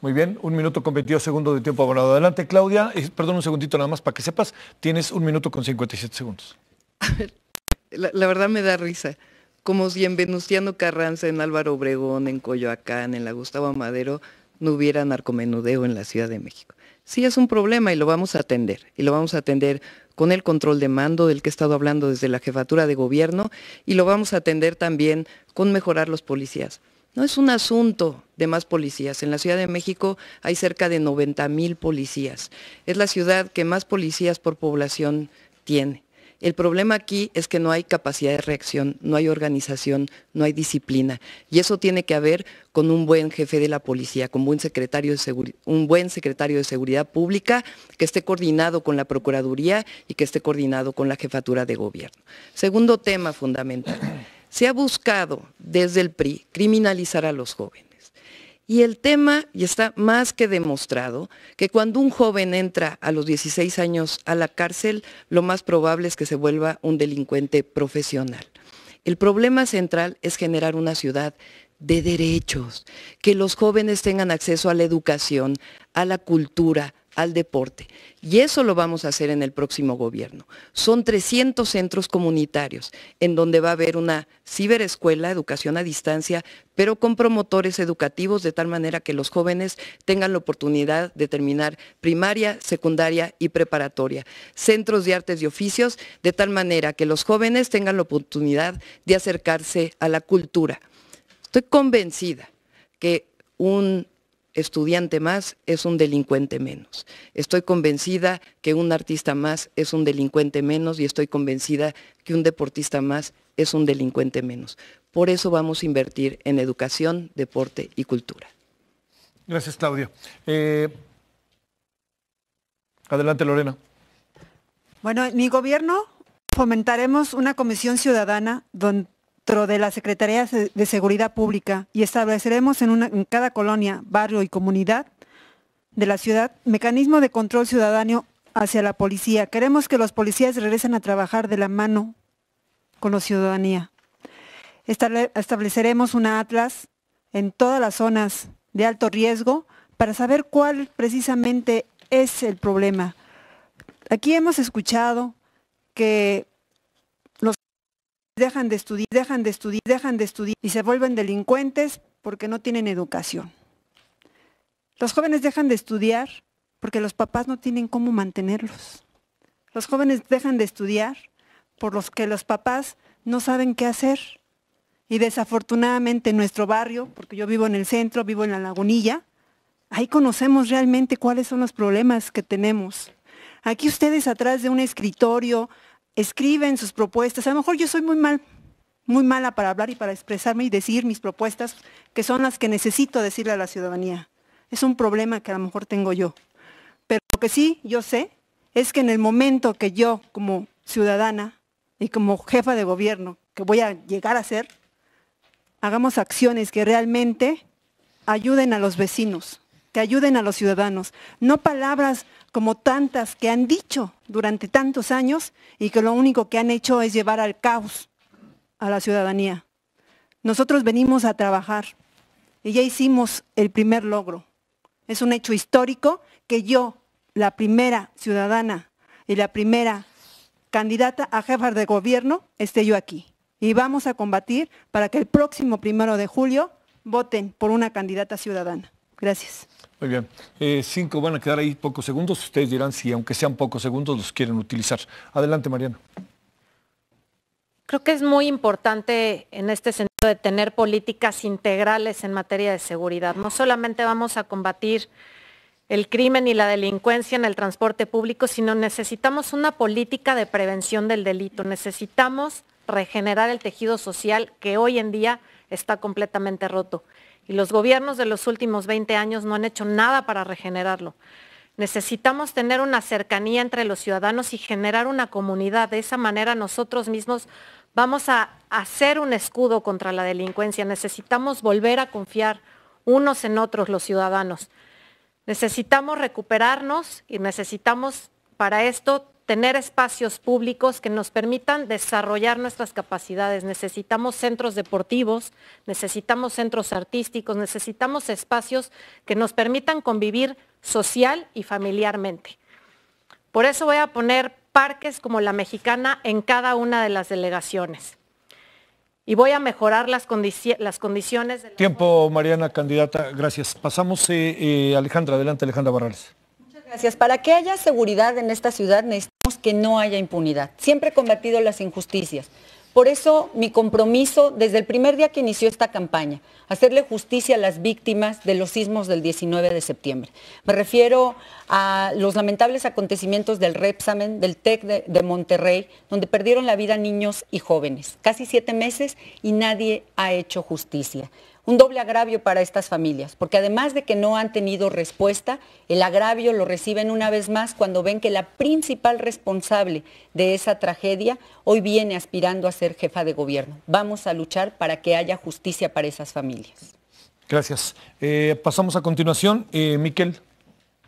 Muy bien, un minuto con 22 segundos de tiempo abonado. Adelante, Claudia. Eh, perdón un segundito nada más para que sepas, tienes un minuto con 57 segundos. A ver, la, la verdad me da risa. Como si en Venustiano Carranza, en Álvaro Obregón, en Coyoacán, en la Gustavo Madero, no hubiera narcomenudeo en la Ciudad de México. Sí es un problema y lo vamos a atender. Y lo vamos a atender con el control de mando del que he estado hablando desde la jefatura de gobierno y lo vamos a atender también con mejorar los policías. No es un asunto de más policías. En la Ciudad de México hay cerca de 90 mil policías. Es la ciudad que más policías por población tiene. El problema aquí es que no hay capacidad de reacción, no hay organización, no hay disciplina. Y eso tiene que ver con un buen jefe de la policía, con un buen secretario de Seguridad Pública que esté coordinado con la Procuraduría y que esté coordinado con la Jefatura de Gobierno. Segundo tema fundamental se ha buscado desde el PRI criminalizar a los jóvenes. Y el tema, y está más que demostrado, que cuando un joven entra a los 16 años a la cárcel, lo más probable es que se vuelva un delincuente profesional. El problema central es generar una ciudad de derechos, que los jóvenes tengan acceso a la educación, a la cultura, al deporte. Y eso lo vamos a hacer en el próximo gobierno. Son 300 centros comunitarios en donde va a haber una ciberescuela, educación a distancia, pero con promotores educativos de tal manera que los jóvenes tengan la oportunidad de terminar primaria, secundaria y preparatoria. Centros de artes y oficios de tal manera que los jóvenes tengan la oportunidad de acercarse a la cultura. Estoy convencida que un estudiante más es un delincuente menos. Estoy convencida que un artista más es un delincuente menos y estoy convencida que un deportista más es un delincuente menos. Por eso vamos a invertir en educación, deporte y cultura. Gracias, Claudio. Eh, adelante, Lorena. Bueno, en mi gobierno fomentaremos una comisión ciudadana donde de la Secretaría de Seguridad Pública y estableceremos en, cada colonia, barrio y comunidad de la ciudad mecanismo de control ciudadano hacia la policía. Queremos que los policías regresen a trabajar de la mano con la ciudadanía. estableceremos una atlas en todas las zonas de alto riesgo para saber cuál precisamente es el problema. Aquí hemos escuchado que dejan de estudiar, dejan de estudiar, dejan de estudiar y se vuelven delincuentes porque no tienen educación. Los jóvenes dejan de estudiar porque los papás no tienen cómo mantenerlos. Los jóvenes dejan de estudiar por los que los papás no saben qué hacer. Y desafortunadamente en nuestro barrio, porque yo vivo en el centro, vivo en la lagunilla, ahí conocemos realmente cuáles son los problemas que tenemos. Aquí ustedes atrás de un escritorio, escriben sus propuestas. A lo mejor yo soy muy muy mala para hablar y para expresarme y decir mis propuestas, que son las que necesito decirle a la ciudadanía. Es un problema que a lo mejor tengo yo. Pero lo que sí yo sé es que en el momento que yo como ciudadana y como jefa de gobierno, que voy a llegar a ser, hagamos acciones que realmente ayuden a los vecinos, ayuden a los ciudadanos, no palabras como tantas que han dicho durante tantos años y que lo único que han hecho es llevar al caos a la ciudadanía. Nosotros venimos a trabajar y ya hicimos el primer logro. Es un hecho histórico que yo, la primera ciudadana y la primera candidata a jefa de gobierno, esté yo aquí. Y vamos a combatir para que el próximo primero de julio voten por una candidata ciudadana. Gracias. Muy bien. Eh, cinco van a quedar ahí pocos segundos. Ustedes dirán si, aunque sean pocos segundos, los quieren utilizar. Adelante, Mariana. Creo que es muy importante en este sentido de tener políticas integrales en materia de seguridad. No solamente vamos a combatir el crimen y la delincuencia en el transporte público, sino necesitamos una política de prevención del delito. Necesitamos regenerar el tejido social que hoy en día está completamente roto y los gobiernos de los últimos 20 años no han hecho nada para regenerarlo. Necesitamos tener una cercanía entre los ciudadanos y generar una comunidad. De esa manera nosotros mismos vamos a hacer un escudo contra la delincuencia. Necesitamos volver a confiar unos en otros los ciudadanos. Necesitamos recuperarnos y necesitamos para esto tener espacios públicos que nos permitan desarrollar nuestras capacidades. Necesitamos centros deportivos, necesitamos centros artísticos, necesitamos espacios que nos permitan convivir social y familiarmente. Por eso voy a poner parques como la mexicana en cada una de las delegaciones. Y voy a mejorar las, condiciones. De Tiempo, Mariana, candidata. Gracias. Pasamos, a eh, eh, Alejandra. Adelante, Alejandra Barrales. Gracias. Para que haya seguridad en esta ciudad necesitamos que no haya impunidad. Siempre he combatido las injusticias. Por eso mi compromiso desde el primer día que inició esta campaña, hacerle justicia a las víctimas de los sismos del 19 de septiembre. Me refiero a los lamentables acontecimientos del Repsamen, del TEC de, Monterrey, donde perdieron la vida niños y jóvenes. Casi siete meses y nadie ha hecho justicia un doble agravio para estas familias, porque además de que no han tenido respuesta, el agravio lo reciben una vez más cuando ven que la principal responsable de esa tragedia hoy viene aspirando a ser jefa de gobierno. Vamos a luchar para que haya justicia para esas familias. Gracias. Eh, pasamos a continuación. Eh, Miquel.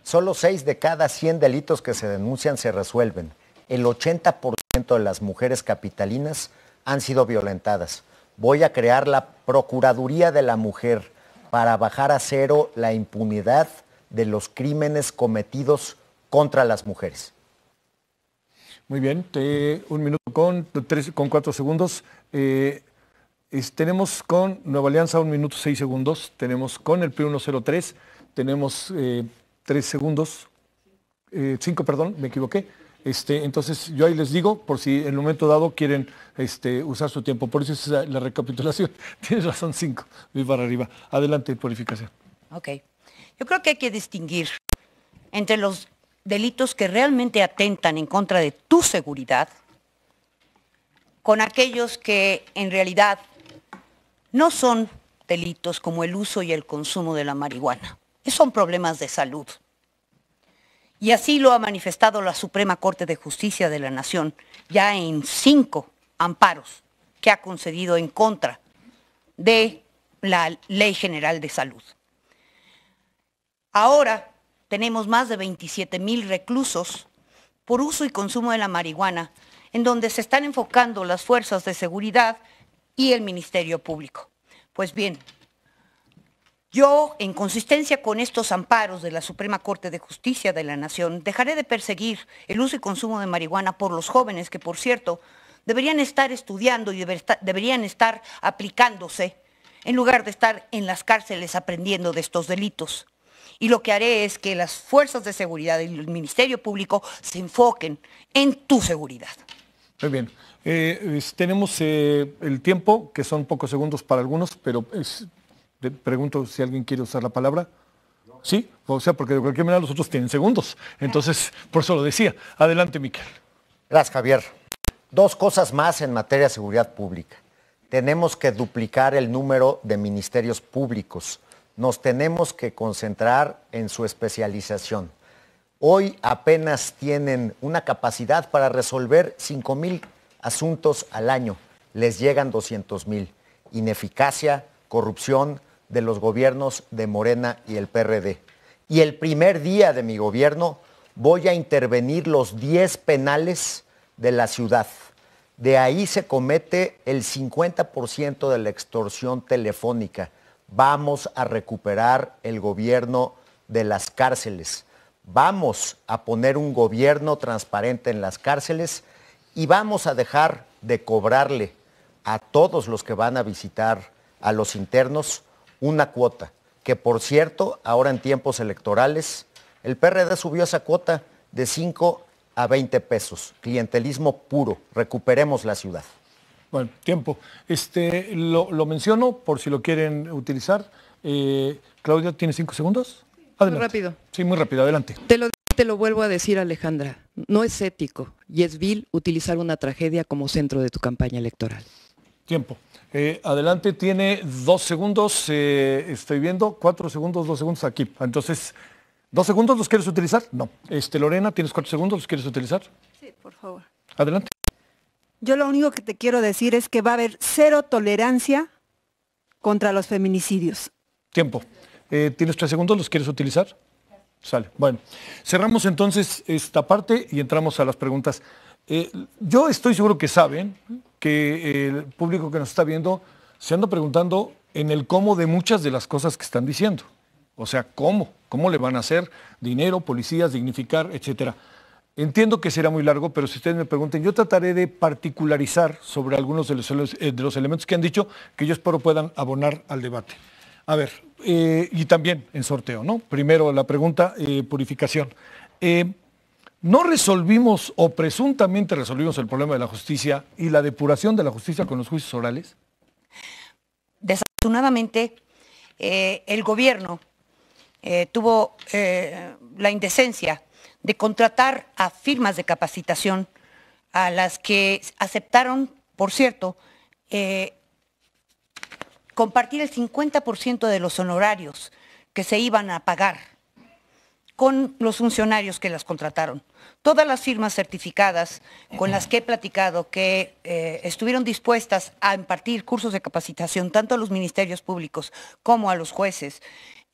Solo 6 de cada 100 delitos que se denuncian se resuelven. El 80% de las mujeres capitalinas han sido violentadas voy a crear la Procuraduría de la Mujer para bajar a cero la impunidad de los crímenes cometidos contra las mujeres. Muy bien, un minuto con, tres, con cuatro segundos. Eh, tenemos con Nueva Alianza un minuto seis segundos, tenemos con el p 103, tenemos eh, tres segundos, eh, cinco, perdón, me equivoqué. Este, entonces yo ahí les digo, por si en el momento dado quieren este, usar su tiempo. Por eso es la recapitulación. Tienes razón, cinco. Viva para arriba. Adelante, purificación. Ok. Yo creo que hay que distinguir entre los delitos que realmente atentan en contra de tu seguridad con aquellos que en realidad no son delitos como el uso y el consumo de la marihuana. Son problemas de salud. Y así lo ha manifestado la Suprema Corte de Justicia de la Nación, ya en cinco amparos que ha concedido en contra de la Ley General de Salud. Ahora tenemos más de 27 mil reclusos por uso y consumo de la marihuana, en donde se están enfocando las fuerzas de seguridad y el Ministerio Público. Pues bien, yo, en consistencia con estos amparos de la Suprema Corte de Justicia de la Nación, dejaré de perseguir el uso y consumo de marihuana por los jóvenes que, por cierto, deberían estar estudiando y deberían estar aplicándose en lugar de estar en las cárceles aprendiendo de estos delitos. Y lo que haré es que las fuerzas de seguridad y el Ministerio Público se enfoquen en tu seguridad. Muy bien. Eh, tenemos eh, el tiempo, que son pocos segundos para algunos, pero Pregunto si alguien quiere usar la palabra. Sí, o sea, porque de cualquier manera los otros tienen segundos. Entonces, por eso lo decía. Adelante, Miquel. Gracias, Javier. Dos cosas más en materia de seguridad pública. Tenemos que duplicar el número de ministerios públicos. Nos tenemos que concentrar en su especialización. Hoy apenas tienen una capacidad para resolver 5 mil asuntos al año. Les llegan 200 mil. Ineficacia, corrupción, de los gobiernos de Morena y el PRD. Y el primer día de mi gobierno voy a intervenir los 10 penales de la ciudad. De ahí se comete el 50% de la extorsión telefónica. Vamos a recuperar el gobierno de las cárceles. Vamos a poner un gobierno transparente en las cárceles y vamos a dejar de cobrarle a todos los que van a visitar a los internos una cuota, que por cierto, ahora en tiempos electorales, el PRD subió esa cuota de 5 a 20 pesos. Clientelismo puro. Recuperemos la ciudad. Bueno, tiempo. Este, lo, menciono por si lo quieren utilizar. Eh, Claudia, ¿tiene cinco segundos? Adelante. Muy rápido. Sí, muy rápido, adelante. Te lo, te lo vuelvo a decir, Alejandra. No es ético y es vil utilizar una tragedia como centro de tu campaña electoral. Tiempo. Eh, adelante, tiene dos segundos, eh, estoy viendo, cuatro segundos, dos segundos aquí. Entonces, ¿dos segundos los quieres utilizar? No. Este, Lorena, ¿tienes cuatro segundos? ¿Los quieres utilizar? Sí, por favor. Adelante. Yo lo único que te quiero decir es que va a haber cero tolerancia contra los feminicidios. Tiempo. Eh, ¿Tienes tres segundos? ¿Los quieres utilizar? Sale. Bueno, cerramos entonces esta parte y entramos a las preguntas. yo estoy seguro que saben que eh, el público que nos está viendo se anda preguntando en el cómo de muchas de las cosas que están diciendo. O sea, ¿cómo? ¿Cómo le van a hacer dinero, policías, dignificar, etcétera? Entiendo que será muy largo, pero si ustedes me pregunten, yo trataré de particularizar sobre algunos de los, eh, de los elementos que han dicho que yo espero puedan abonar al debate. A ver, eh, y también en sorteo, ¿no? Primero la pregunta, purificación no resolvimos o presuntamente resolvimos el problema de la justicia y la depuración de la justicia con los juicios orales? Desafortunadamente, eh, el gobierno eh, tuvo eh, la indecencia de contratar a firmas de capacitación a las que aceptaron, por cierto, compartir el 50% de los honorarios que se iban a pagar con los funcionarios que las contrataron. Todas las firmas certificadas con las que he platicado que eh, estuvieron dispuestas a impartir cursos de capacitación tanto a los ministerios públicos como a los jueces,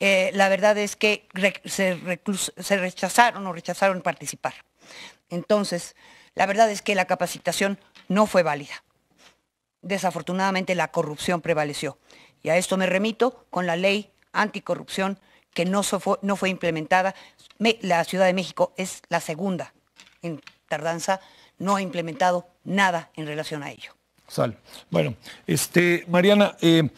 eh, la verdad es que se, se rechazaron o rechazaron participar. Entonces, la verdad es que la capacitación no fue válida. Desafortunadamente la corrupción prevaleció. Y a esto me remito con la ley anticorrupción que no, no fue implementada. la Ciudad de México es la segunda en tardanza, no ha implementado nada en relación a ello. Sal. Bueno, este, Mariana, eh,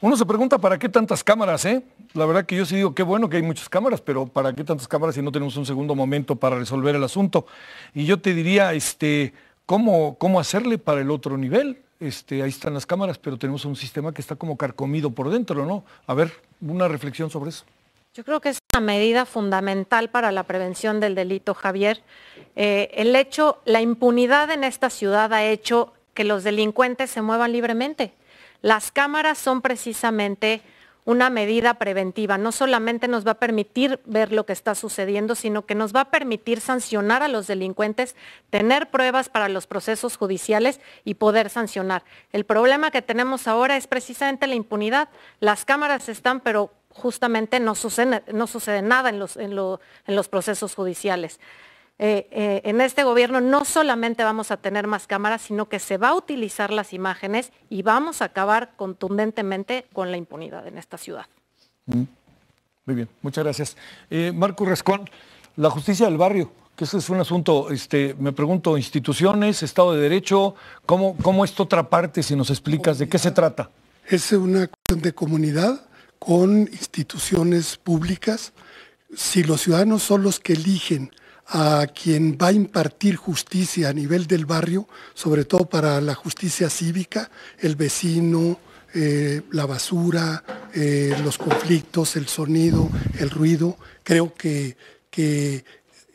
uno se pregunta para qué tantas cámaras, ¿eh? La verdad que yo sí digo, qué bueno que hay muchas cámaras, pero ¿para qué tantas cámaras si no tenemos un segundo momento para resolver el asunto? Y yo te diría, este, ¿cómo, cómo hacerle para el otro nivel? Este, ahí están las cámaras, pero tenemos un sistema que está como carcomido por dentro, ¿no? A ver, una reflexión sobre eso. Yo creo que es una medida fundamental para la prevención del delito, Javier. Eh, el hecho, la impunidad en esta ciudad ha hecho que los delincuentes se muevan libremente. Las cámaras son precisamente una medida preventiva. No solamente nos va a permitir ver lo que está sucediendo, sino que nos va a permitir sancionar a los delincuentes, tener pruebas para los procesos judiciales y poder sancionar. El problema que tenemos ahora es precisamente la impunidad. Las cámaras están, pero justamente no sucede, no sucede nada en los, en, los, procesos judiciales. Eh, eh, en este gobierno no solamente vamos a tener más cámaras, sino que se va a utilizar las imágenes y vamos a acabar contundentemente con la impunidad en esta ciudad. Muy bien, muchas gracias. Eh, Marco Rescón, la justicia del barrio, que ese es un asunto, este, me pregunto, instituciones, Estado de Derecho, ¿cómo, cómo otra parte, si nos explicas de qué se trata? Es una cuestión de comunidad con instituciones públicas, si los ciudadanos son los que eligen a quien va a impartir justicia a nivel del barrio, sobre todo para la justicia cívica, el vecino, eh, la basura, eh, los conflictos, el sonido, el ruido, creo que, que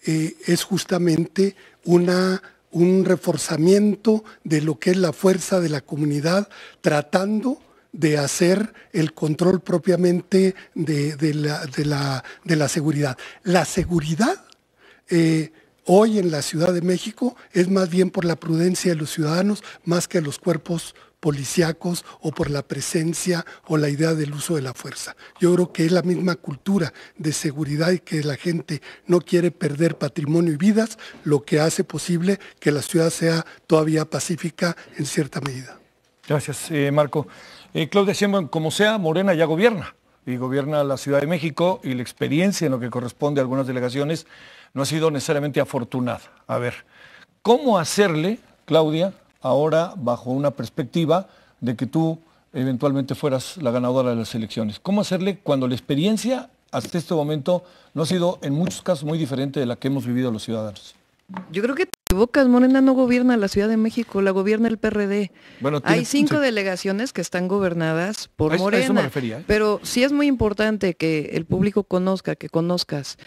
eh, es justamente una, un reforzamiento de lo que es la fuerza de la comunidad, tratando de hacer el control propiamente de, la, seguridad. La seguridad eh, hoy en la Ciudad de México es más bien por la prudencia de los ciudadanos más que los cuerpos policíacos o por la presencia o la idea del uso de la fuerza. Yo creo que es la misma cultura de seguridad y que la gente no quiere perder patrimonio y vidas lo que hace posible que la ciudad sea todavía pacífica en cierta medida. Gracias, eh, Marco. Eh, Claudia Sheinbaum, como sea, Morena ya gobierna y gobierna la Ciudad de México y la experiencia en lo que corresponde a algunas delegaciones no ha sido necesariamente afortunada. A ver, ¿cómo hacerle, Claudia, ahora bajo una perspectiva de que tú eventualmente fueras la ganadora de las elecciones? ¿Cómo hacerle cuando la experiencia hasta este momento no ha sido en muchos casos muy diferente de la que hemos vivido los ciudadanos? Yo creo que equivocas, Morena no gobierna la Ciudad de México, la gobierna el PRD. Hay cinco delegaciones que están gobernadas por Morena. ¿eh? Pero sí es muy importante que el público conozca, que conozcas.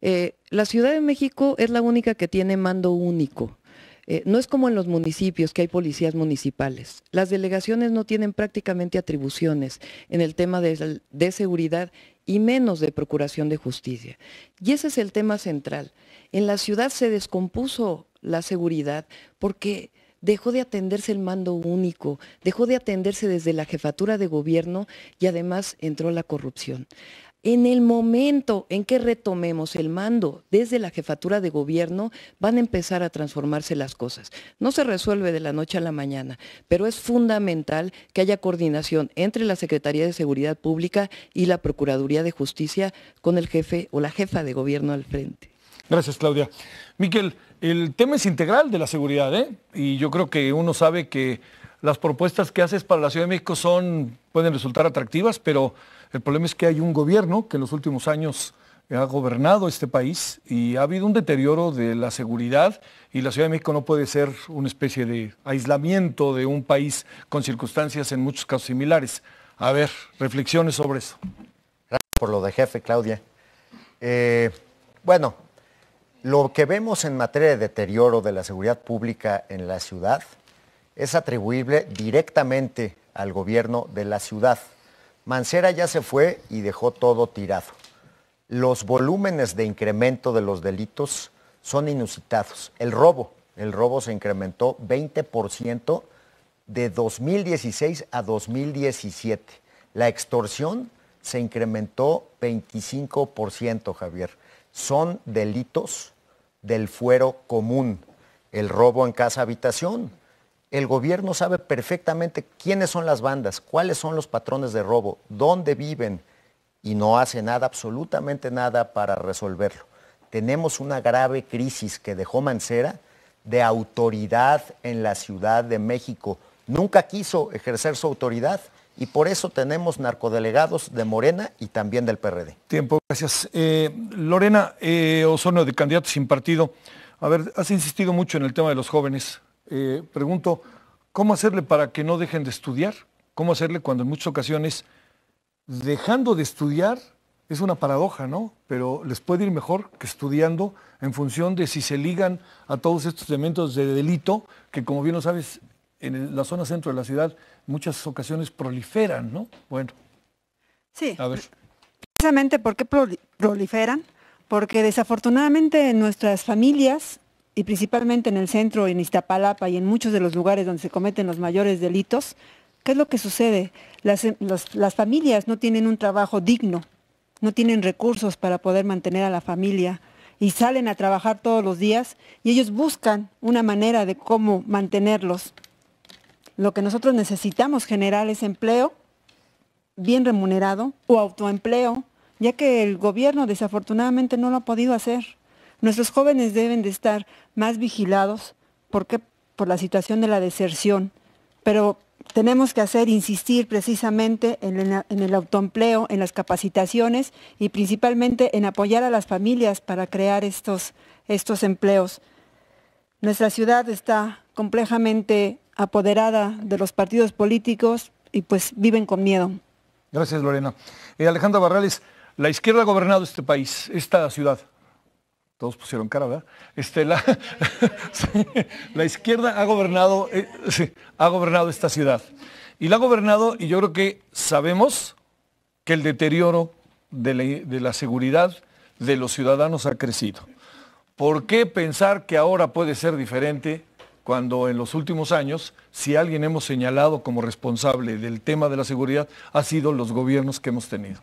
Eh, la Ciudad de México es la única que tiene mando único. Eh, no es como en los municipios que hay policías municipales. Las delegaciones no tienen prácticamente atribuciones en el tema de seguridad y menos de procuración de justicia. Y ese es el tema central. En la ciudad se descompuso la seguridad, porque dejó de atenderse el mando único, dejó de atenderse desde la jefatura de gobierno y además entró la corrupción. En el momento en que retomemos el mando desde la jefatura de gobierno, van a empezar a transformarse las cosas. No se resuelve de la noche a la mañana, pero es fundamental que haya coordinación entre la Secretaría de Seguridad Pública y la Procuraduría de Justicia con el jefe o la jefa de gobierno al frente. Gracias, Claudia. Miquel, el tema es integral de la seguridad, ¿eh? Y yo creo que uno sabe que las propuestas que haces para la Ciudad de México son, pueden resultar atractivas, pero el problema es que hay un gobierno que en los últimos años ha gobernado este país y ha habido un deterioro de la seguridad y la Ciudad de México no puede ser una especie de aislamiento de un país con circunstancias en muchos casos similares. A ver, reflexiones sobre eso. Gracias por lo de jefe, Claudia. Eh, bueno, lo que vemos en materia de deterioro de la seguridad pública en la ciudad es atribuible directamente al gobierno de la ciudad. Mancera ya se fue y dejó todo tirado. Los volúmenes de incremento de los delitos son inusitados. El robo, el robo se incrementó 20% de 2016 a 2017. La extorsión se incrementó 25%, Javier son delitos del fuero común, el robo en casa habitación. El gobierno sabe perfectamente quiénes son las bandas, cuáles son los patrones de robo, dónde viven y no hace nada, absolutamente nada para resolverlo. Tenemos una grave crisis que dejó Mancera de autoridad en la Ciudad de México. Nunca quiso ejercer su autoridad y por eso tenemos narcodelegados de Morena y también del PRD. Tiempo, gracias. Eh, Lorena eh, Osorno, de Candidatos sin partido. A ver, has insistido mucho en el tema de los jóvenes. Eh, pregunto, ¿cómo hacerle para que no dejen de estudiar? ¿Cómo hacerle cuando en muchas ocasiones, dejando de estudiar, es una paradoja, ¿no? Pero les puede ir mejor que estudiando en función de si se ligan a todos estos elementos de delito, que como bien lo sabes, en la zona centro de la ciudad muchas ocasiones proliferan, ¿no? Bueno. Sí. A ver. Precisamente porque proliferan, porque desafortunadamente en nuestras familias y principalmente en el centro, en Iztapalapa y en muchos de los lugares donde se cometen los mayores delitos, ¿qué es lo que sucede? las familias no tienen un trabajo digno, no tienen recursos para poder mantener a la familia y salen a trabajar todos los días y ellos buscan una manera de cómo mantenerlos lo que nosotros necesitamos generar es empleo bien remunerado o autoempleo, ya que el gobierno desafortunadamente no lo ha podido hacer. Nuestros jóvenes deben de estar más vigilados porque por la situación de la deserción, pero tenemos que hacer insistir precisamente en el, autoempleo, en las capacitaciones y principalmente en apoyar a las familias para crear estos, estos empleos. Nuestra ciudad está complejamente apoderada de los partidos políticos y pues viven con miedo. Gracias, Lorena. Eh, Alejandra Barrales, la izquierda ha gobernado este país, esta ciudad. Todos pusieron cara, ¿verdad? Este, la, izquierda ha gobernado, eh, ha gobernado esta ciudad. Y la ha gobernado, y yo creo que sabemos que el deterioro de la, de la seguridad de los ciudadanos ha crecido. ¿Por qué pensar que ahora puede ser diferente cuando en los últimos años, si alguien hemos señalado como responsable del tema de la seguridad, ha sido los gobiernos que hemos tenido.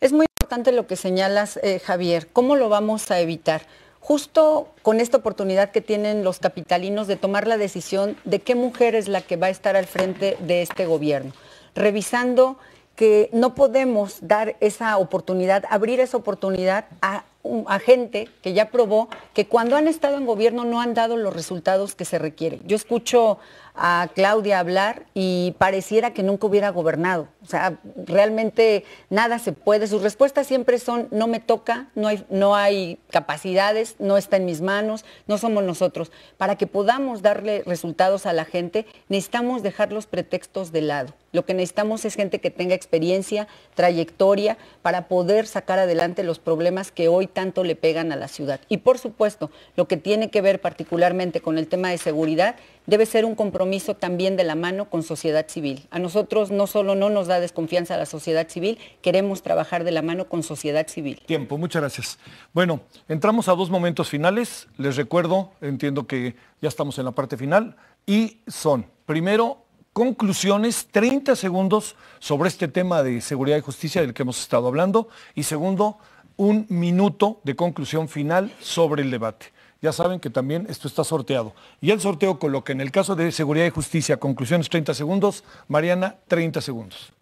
Es muy importante lo que señalas, eh, Javier. ¿Cómo lo vamos a evitar? Justo con esta oportunidad que tienen los capitalinos de tomar la decisión de qué mujer es la que va a estar al frente de este gobierno, revisando que no podemos dar esa oportunidad, abrir esa oportunidad a un agente que ya probó que cuando han estado en gobierno no han dado los resultados que se requieren. Yo escucho a Claudia hablar y pareciera que nunca hubiera gobernado. O sea, realmente nada se puede. Sus respuestas siempre son no me toca, no hay, no hay capacidades, no está en mis manos, no somos nosotros. Para que podamos darle resultados a la gente, necesitamos dejar los pretextos de lado. Lo que necesitamos es gente que tenga experiencia, trayectoria, para poder sacar adelante los problemas que hoy tanto le pegan a la ciudad. Y por supuesto, lo que tiene que ver particularmente con el tema de seguridad, debe ser un compromiso también de la mano con sociedad civil. A nosotros no solo no nos da desconfianza a la sociedad civil, queremos trabajar de la mano con sociedad civil. Tiempo, muchas gracias. Bueno, entramos a dos momentos finales. Les recuerdo, entiendo que ya estamos en la parte final, y son, primero, conclusiones, 30 segundos sobre este tema de seguridad y justicia del que hemos estado hablando, y segundo, un minuto de conclusión final sobre el debate ya saben que también esto está sorteado. Y el sorteo coloca en el caso de seguridad y justicia, conclusiones 30 segundos, Mariana 30 segundos.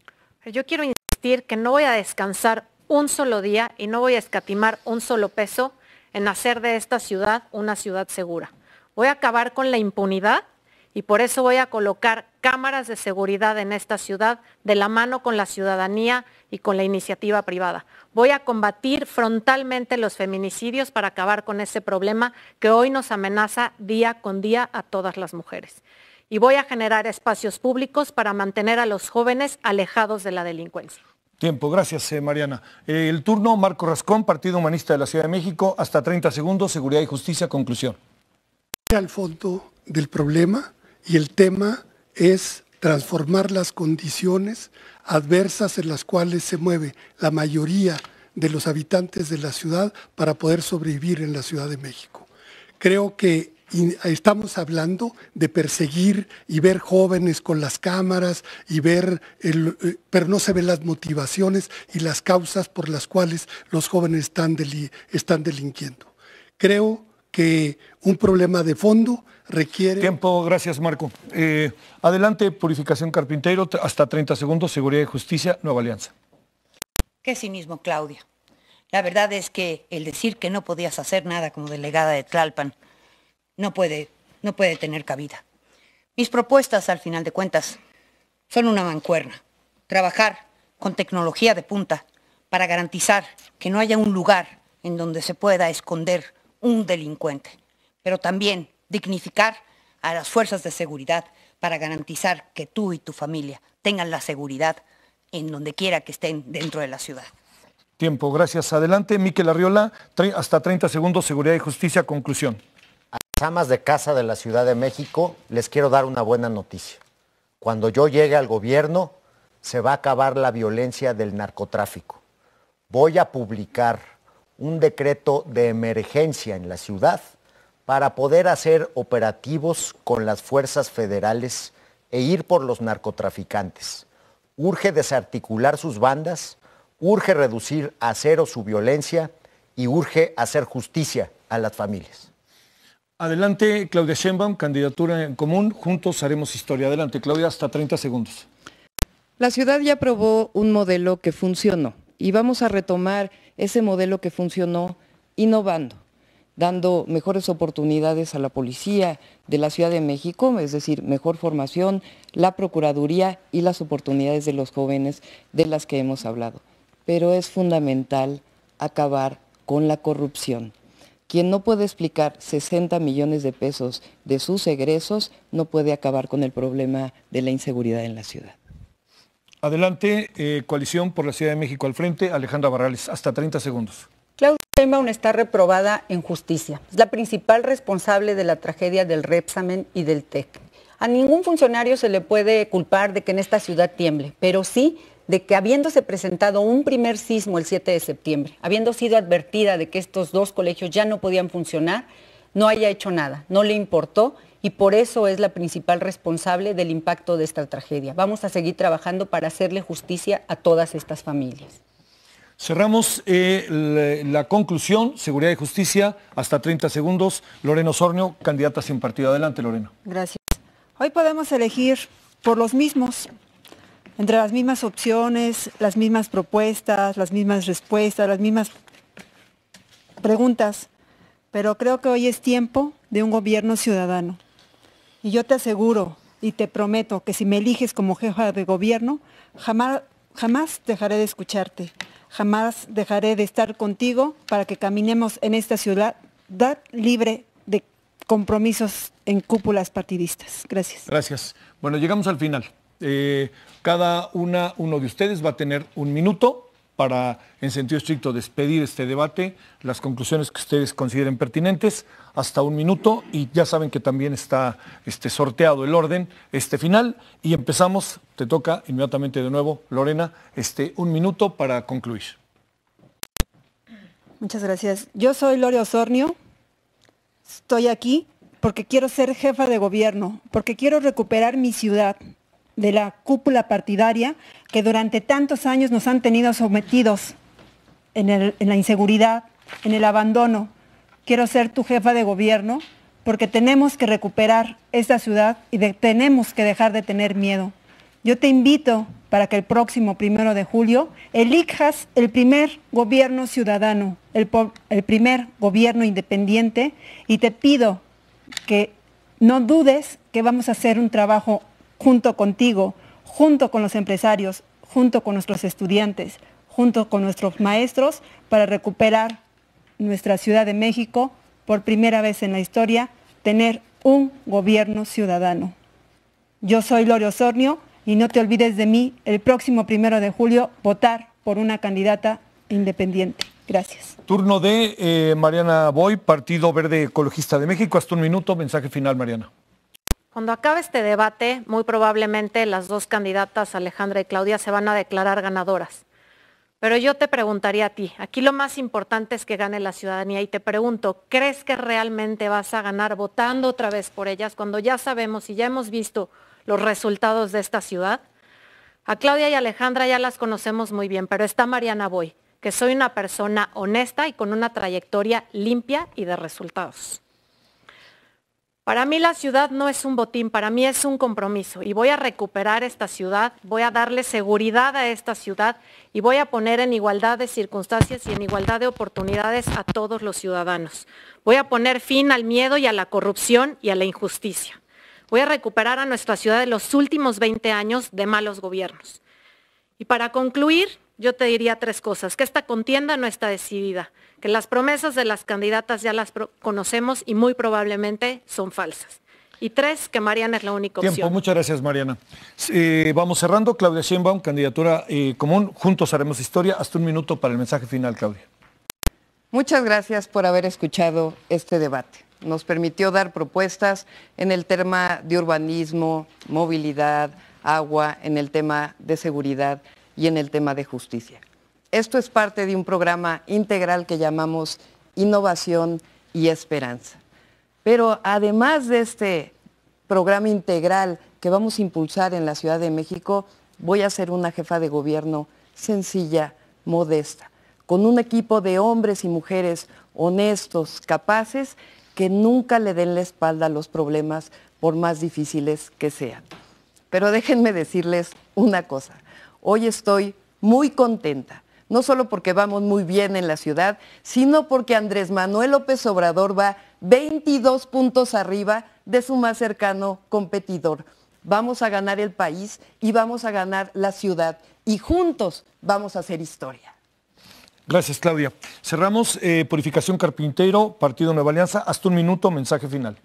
Yo quiero insistir que no voy a descansar un solo día y no voy a escatimar un solo peso en hacer de esta ciudad una ciudad segura. Voy a acabar con la impunidad y por eso voy a colocar cámaras de seguridad en esta ciudad de la mano con la ciudadanía y con la iniciativa privada. Voy a combatir frontalmente los feminicidios para acabar con ese problema que hoy nos amenaza día con día a todas las mujeres. Y voy a generar espacios públicos para mantener a los jóvenes alejados de la delincuencia. Tiempo, gracias eh, Mariana. Eh, el turno, Marco Rascón, Partido Humanista de la Ciudad de México, hasta 30 segundos, Seguridad y Justicia, conclusión. Al fondo del problema y el tema es transformar las condiciones adversas en las cuales se mueve la mayoría de los habitantes de la ciudad para poder sobrevivir en la Ciudad de México. Creo que estamos hablando de perseguir y ver jóvenes con las cámaras y ver, el, eh, pero no se ven las motivaciones y las causas por las cuales los jóvenes están, están delinquiendo. Creo que un problema de fondo Tiempo, gracias Marco. Eh, adelante, Purificación Carpintero, hasta 30 segundos, Seguridad y Justicia, Nueva Alianza. Qué mismo Claudia. La verdad es que el decir que no podías hacer nada como delegada de Tlalpan no puede, no puede tener cabida. Mis propuestas, al final de cuentas, son una mancuerna. Trabajar con tecnología de punta para garantizar que no haya un lugar en donde se pueda esconder un delincuente, pero también dignificar a las fuerzas de seguridad para garantizar que tú y tu familia tengan la seguridad en donde quiera que estén dentro de la ciudad. Tiempo, gracias. Adelante, Miquel Arriola, hasta 30 segundos, Seguridad y Justicia, conclusión. A las amas de casa de la Ciudad de México les quiero dar una buena noticia. Cuando yo llegue al gobierno, se va a acabar la violencia del narcotráfico. Voy a publicar un decreto de emergencia en la ciudad para poder hacer operativos con las fuerzas federales e ir por los narcotraficantes. Urge desarticular sus bandas, urge reducir a cero su violencia y urge hacer justicia a las familias. Adelante, Claudia Sheinbaum, candidatura en común. Juntos haremos historia. Adelante, Claudia, hasta 30 segundos. La ciudad ya aprobó un modelo que funcionó y vamos a retomar ese modelo que funcionó innovando dando mejores oportunidades a la policía de la Ciudad de México, es decir, mejor formación, la Procuraduría y las oportunidades de los jóvenes de las que hemos hablado. Pero es fundamental acabar con la corrupción. Quien no puede explicar 60 millones de pesos de sus egresos no puede acabar con el problema de la inseguridad en la ciudad. Adelante, eh, coalición por la Ciudad de México al frente, Alejandra Barrales, hasta 30 segundos. Sheinbaum está reprobada en justicia. Es la principal responsable de la tragedia del Repsamen y del TEC. A ningún funcionario se le puede culpar de que en esta ciudad tiemble, pero sí de que habiéndose presentado un primer sismo el 7 de septiembre, habiendo sido advertida de que estos dos colegios ya no podían funcionar, no haya hecho nada, no le importó y por eso es la principal responsable del impacto de esta tragedia. Vamos a seguir trabajando para hacerle justicia a todas estas familias. Cerramos eh, la, conclusión, Seguridad y Justicia, hasta 30 segundos. Lorena Sornio candidata sin partido. Adelante, Lorena. Gracias. Hoy podemos elegir por los mismos, entre las mismas opciones, las mismas propuestas, las mismas respuestas, las mismas preguntas, pero creo que hoy es tiempo de un gobierno ciudadano. Y yo te aseguro y te prometo que si me eliges como jefa de gobierno, jamás dejaré de escucharte. Jamás dejaré de estar contigo para que caminemos en esta ciudad libre de compromisos en cúpulas partidistas. Gracias. Gracias. Bueno, llegamos al final. Eh, cada una, uno de ustedes va a tener un minuto para, en sentido estricto, despedir este debate, las conclusiones que ustedes consideren pertinentes, hasta un minuto, y ya saben que también está este, sorteado el orden este final, y empezamos, te toca inmediatamente de nuevo, Lorena, este, un minuto para concluir. Muchas gracias. Yo soy Lore Osornio, estoy aquí porque quiero ser jefa de gobierno, porque quiero recuperar mi ciudad, de la cúpula partidaria que durante tantos años nos han tenido sometidos en, la inseguridad, en el abandono. Quiero ser tu jefa de gobierno porque tenemos que recuperar esta ciudad y tenemos que dejar de tener miedo. Yo te invito para que el próximo primero de julio elijas el primer gobierno ciudadano, el, el primer gobierno independiente y te pido que no dudes que vamos a hacer un trabajo junto contigo, junto con los empresarios, junto con nuestros estudiantes, junto con nuestros maestros, para recuperar nuestra Ciudad de México por primera vez en la historia, tener un gobierno ciudadano. Yo soy Lore Osornio y no te olvides de mí el próximo primero de julio votar por una candidata independiente. Gracias. Turno de eh, Mariana Boy, Partido Verde Ecologista de México. Hasta un minuto, mensaje final, Mariana. Cuando acabe este debate, muy probablemente las dos candidatas, Alejandra y Claudia, se van a declarar ganadoras. Pero yo te preguntaría a ti, aquí lo más importante es que gane la ciudadanía y te pregunto, ¿crees que realmente vas a ganar votando otra vez por ellas cuando ya sabemos y ya hemos visto los resultados de esta ciudad? A Claudia y Alejandra ya las conocemos muy bien, pero está Mariana Boy, que soy una persona honesta y con una trayectoria limpia y de resultados. Para mí la ciudad no es un botín, para mí es un compromiso y voy a recuperar esta ciudad, voy a darle seguridad a esta ciudad y voy a poner en igualdad de circunstancias y en igualdad de oportunidades a todos los ciudadanos. Voy a poner fin al miedo y a la corrupción y a la injusticia. Voy a recuperar a nuestra ciudad de los últimos 20 años de malos gobiernos. Y para concluir, yo te diría tres cosas, que esta contienda no está decidida, que las promesas de las candidatas ya las conocemos y muy probablemente son falsas. Y tres, que Mariana es la única opción. Tiempo. Muchas gracias, Mariana. Eh, vamos cerrando. Claudia Sheinbaum, candidatura eh, común. Juntos haremos historia. Hasta un minuto para el mensaje final, Claudia. Muchas gracias por haber escuchado este debate. Nos permitió dar propuestas en el tema de urbanismo, movilidad, agua, en el tema de seguridad y en el tema de justicia. Esto es parte de un programa integral que llamamos Innovación y Esperanza. Pero además de este programa integral que vamos a impulsar en la Ciudad de México, voy a ser una jefa de gobierno sencilla, modesta, con un equipo de hombres y mujeres honestos, capaces, que nunca le den la espalda a los problemas, por más difíciles que sean. Pero déjenme decirles una cosa. Hoy estoy muy contenta, no solo porque vamos muy bien en la ciudad, sino porque Andrés Manuel López Obrador va 22 puntos arriba de su más cercano competidor. Vamos a ganar el país y vamos a ganar la ciudad y juntos vamos a hacer historia. Gracias, Claudia. Cerramos eh, Purificación Carpintero, Partido Nueva Alianza. Hasta un minuto, mensaje final.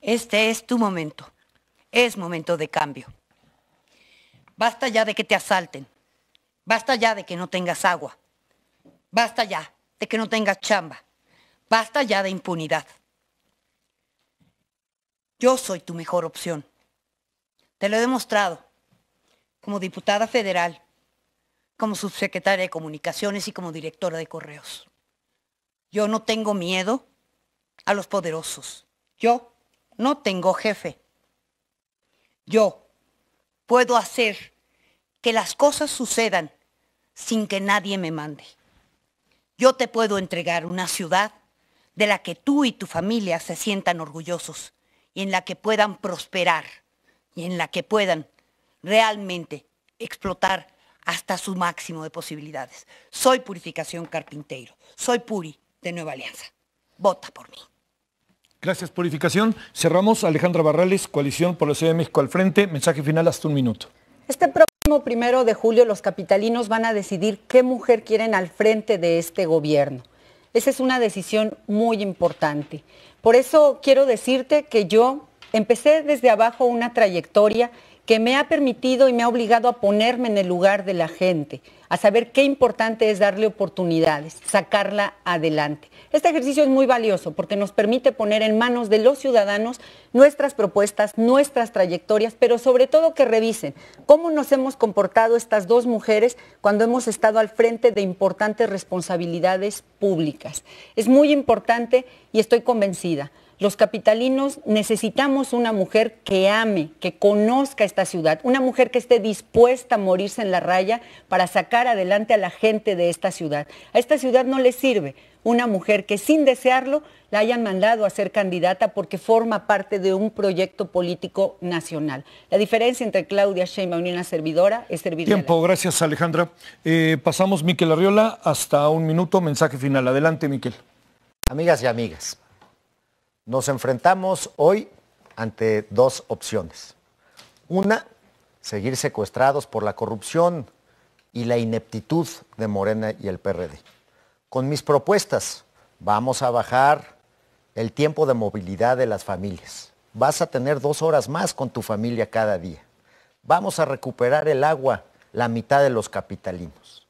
Este es tu momento. Es momento de cambio. Basta ya de que te asalten. Basta ya de que no tengas agua. Basta ya de que no tengas chamba. Basta ya de impunidad. Yo soy tu mejor opción. Te lo he demostrado como diputada federal, como subsecretaria de Comunicaciones y como directora de Correos. Yo no tengo miedo a los poderosos. Yo no tengo jefe. Yo puedo hacer que las cosas sucedan sin que nadie me mande. Yo te puedo entregar una ciudad de la que tú y tu familia se sientan orgullosos y en la que puedan prosperar y en la que puedan realmente explotar hasta su máximo de posibilidades. Soy Purificación Carpintero. soy Puri de Nueva Alianza. Vota por mí. Gracias, Purificación. Cerramos. Alejandra Barrales, Coalición por la Ciudad de México al frente. Mensaje final hasta un minuto. Este próximo primero de julio los capitalinos van a decidir qué mujer quieren al frente de este gobierno. Esa es una decisión muy importante. Por eso quiero decirte que yo empecé desde abajo una trayectoria que me ha permitido y me ha obligado a ponerme en el lugar de la gente, a saber qué importante es darle oportunidades, sacarla adelante. Este ejercicio es muy valioso porque nos permite poner en manos de los ciudadanos nuestras propuestas, nuestras trayectorias, pero sobre todo que revisen cómo nos hemos comportado estas dos mujeres cuando hemos estado al frente de importantes responsabilidades públicas. Es muy importante y estoy convencida los capitalinos necesitamos una mujer que ame, que conozca esta ciudad, una mujer que esté dispuesta a morirse en la raya para sacar adelante a la gente de esta ciudad. A esta ciudad no le sirve una mujer que sin desearlo la hayan mandado a ser candidata porque forma parte de un proyecto político nacional. La diferencia entre Claudia Sheinbaum y una servidora es servidora. Tiempo, gracias Alejandra. Eh, pasamos Miquel Arriola hasta un minuto, mensaje final. Adelante Miquel. Amigas y amigas. Nos enfrentamos hoy ante dos opciones. Una, seguir secuestrados por la corrupción y la ineptitud de Morena y el PRD. Con mis propuestas vamos a bajar el tiempo de movilidad de las familias. Vas a tener dos horas más con tu familia cada día. Vamos a recuperar el agua, la mitad de los capitalinos.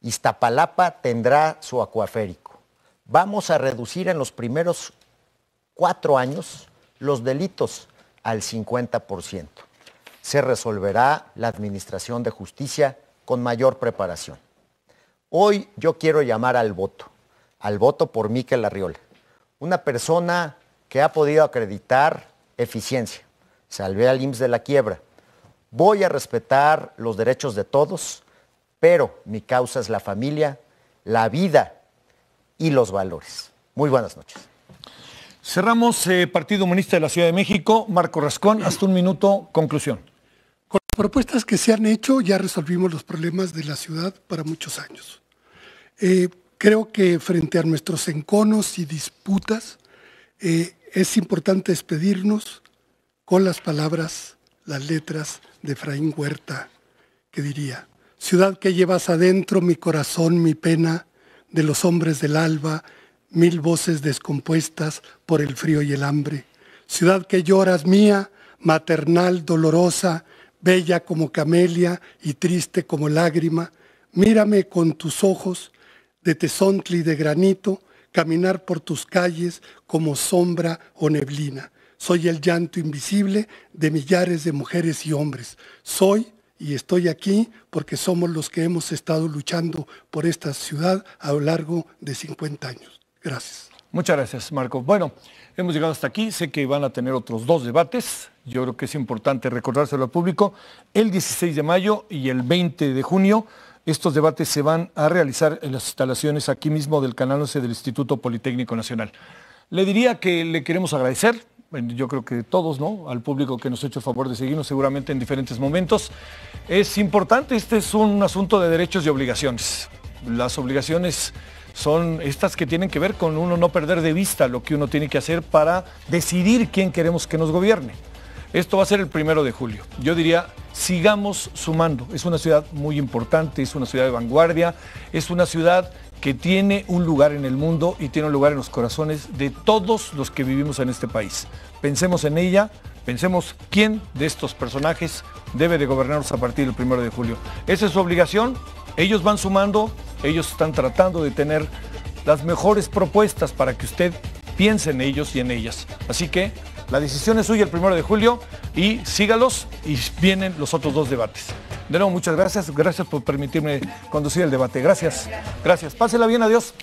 Iztapalapa tendrá su acuaférico. Vamos a reducir en los primeros cuatro años los delitos al 50%. Se resolverá la Administración de Justicia con mayor preparación. Hoy yo quiero llamar al voto, al voto por Miquel Arriola, una persona que ha podido acreditar eficiencia. Salvé al IMSS de la quiebra. Voy a respetar los derechos de todos, pero mi causa es la familia, la vida y los valores. Muy buenas noches. Cerramos eh, Partido Humanista de la Ciudad de México. Marco Rascón, hasta un minuto, conclusión. Con las propuestas que se han hecho ya resolvimos los problemas de la ciudad para muchos años. Eh, creo que frente a nuestros enconos y disputas eh, es importante despedirnos con las palabras, las letras de Efraín Huerta, que diría, ciudad que llevas adentro mi corazón, mi pena, de los hombres del alba, mil voces descompuestas por el frío y el hambre. Ciudad que lloras mía, maternal, dolorosa, bella como camelia y triste como lágrima, mírame con tus ojos de tesontli y de granito, caminar por tus calles como sombra o neblina. Soy el llanto invisible de millares de mujeres y hombres. Soy y estoy aquí porque somos los que hemos estado luchando por esta ciudad a lo largo de 50 años. Gracias. Muchas gracias, Marco. Bueno, hemos llegado hasta aquí. Sé que van a tener otros dos debates. Yo creo que es importante recordárselo al público. El 16 de mayo y el 20 de junio, estos debates se van a realizar en las instalaciones aquí mismo del Canal 11 del Instituto Politécnico Nacional. Le diría que le queremos agradecer, yo creo que todos, ¿no? Al público que nos ha hecho el favor de seguirnos seguramente en diferentes momentos. Es importante, este es un asunto de derechos y obligaciones. Las obligaciones son estas que tienen que ver con uno no perder de vista lo que uno tiene que hacer para decidir quién queremos que nos gobierne. Esto va a ser el primero de julio. Yo diría, sigamos sumando. Es una ciudad muy importante, es una ciudad de vanguardia, es una ciudad que tiene un lugar en el mundo y tiene un lugar en los corazones de todos los que vivimos en este país. Pensemos en ella, pensemos quién de estos personajes debe de gobernarnos a partir del primero de julio. Esa es su obligación, ellos van sumando, ellos están tratando de tener las mejores propuestas para que usted piense en ellos y en ellas. Así que la decisión es suya el primero de julio y sígalos y vienen los otros dos debates. De nuevo, muchas gracias. Gracias por permitirme conducir el debate. Gracias. Gracias. Pásela bien. Adiós.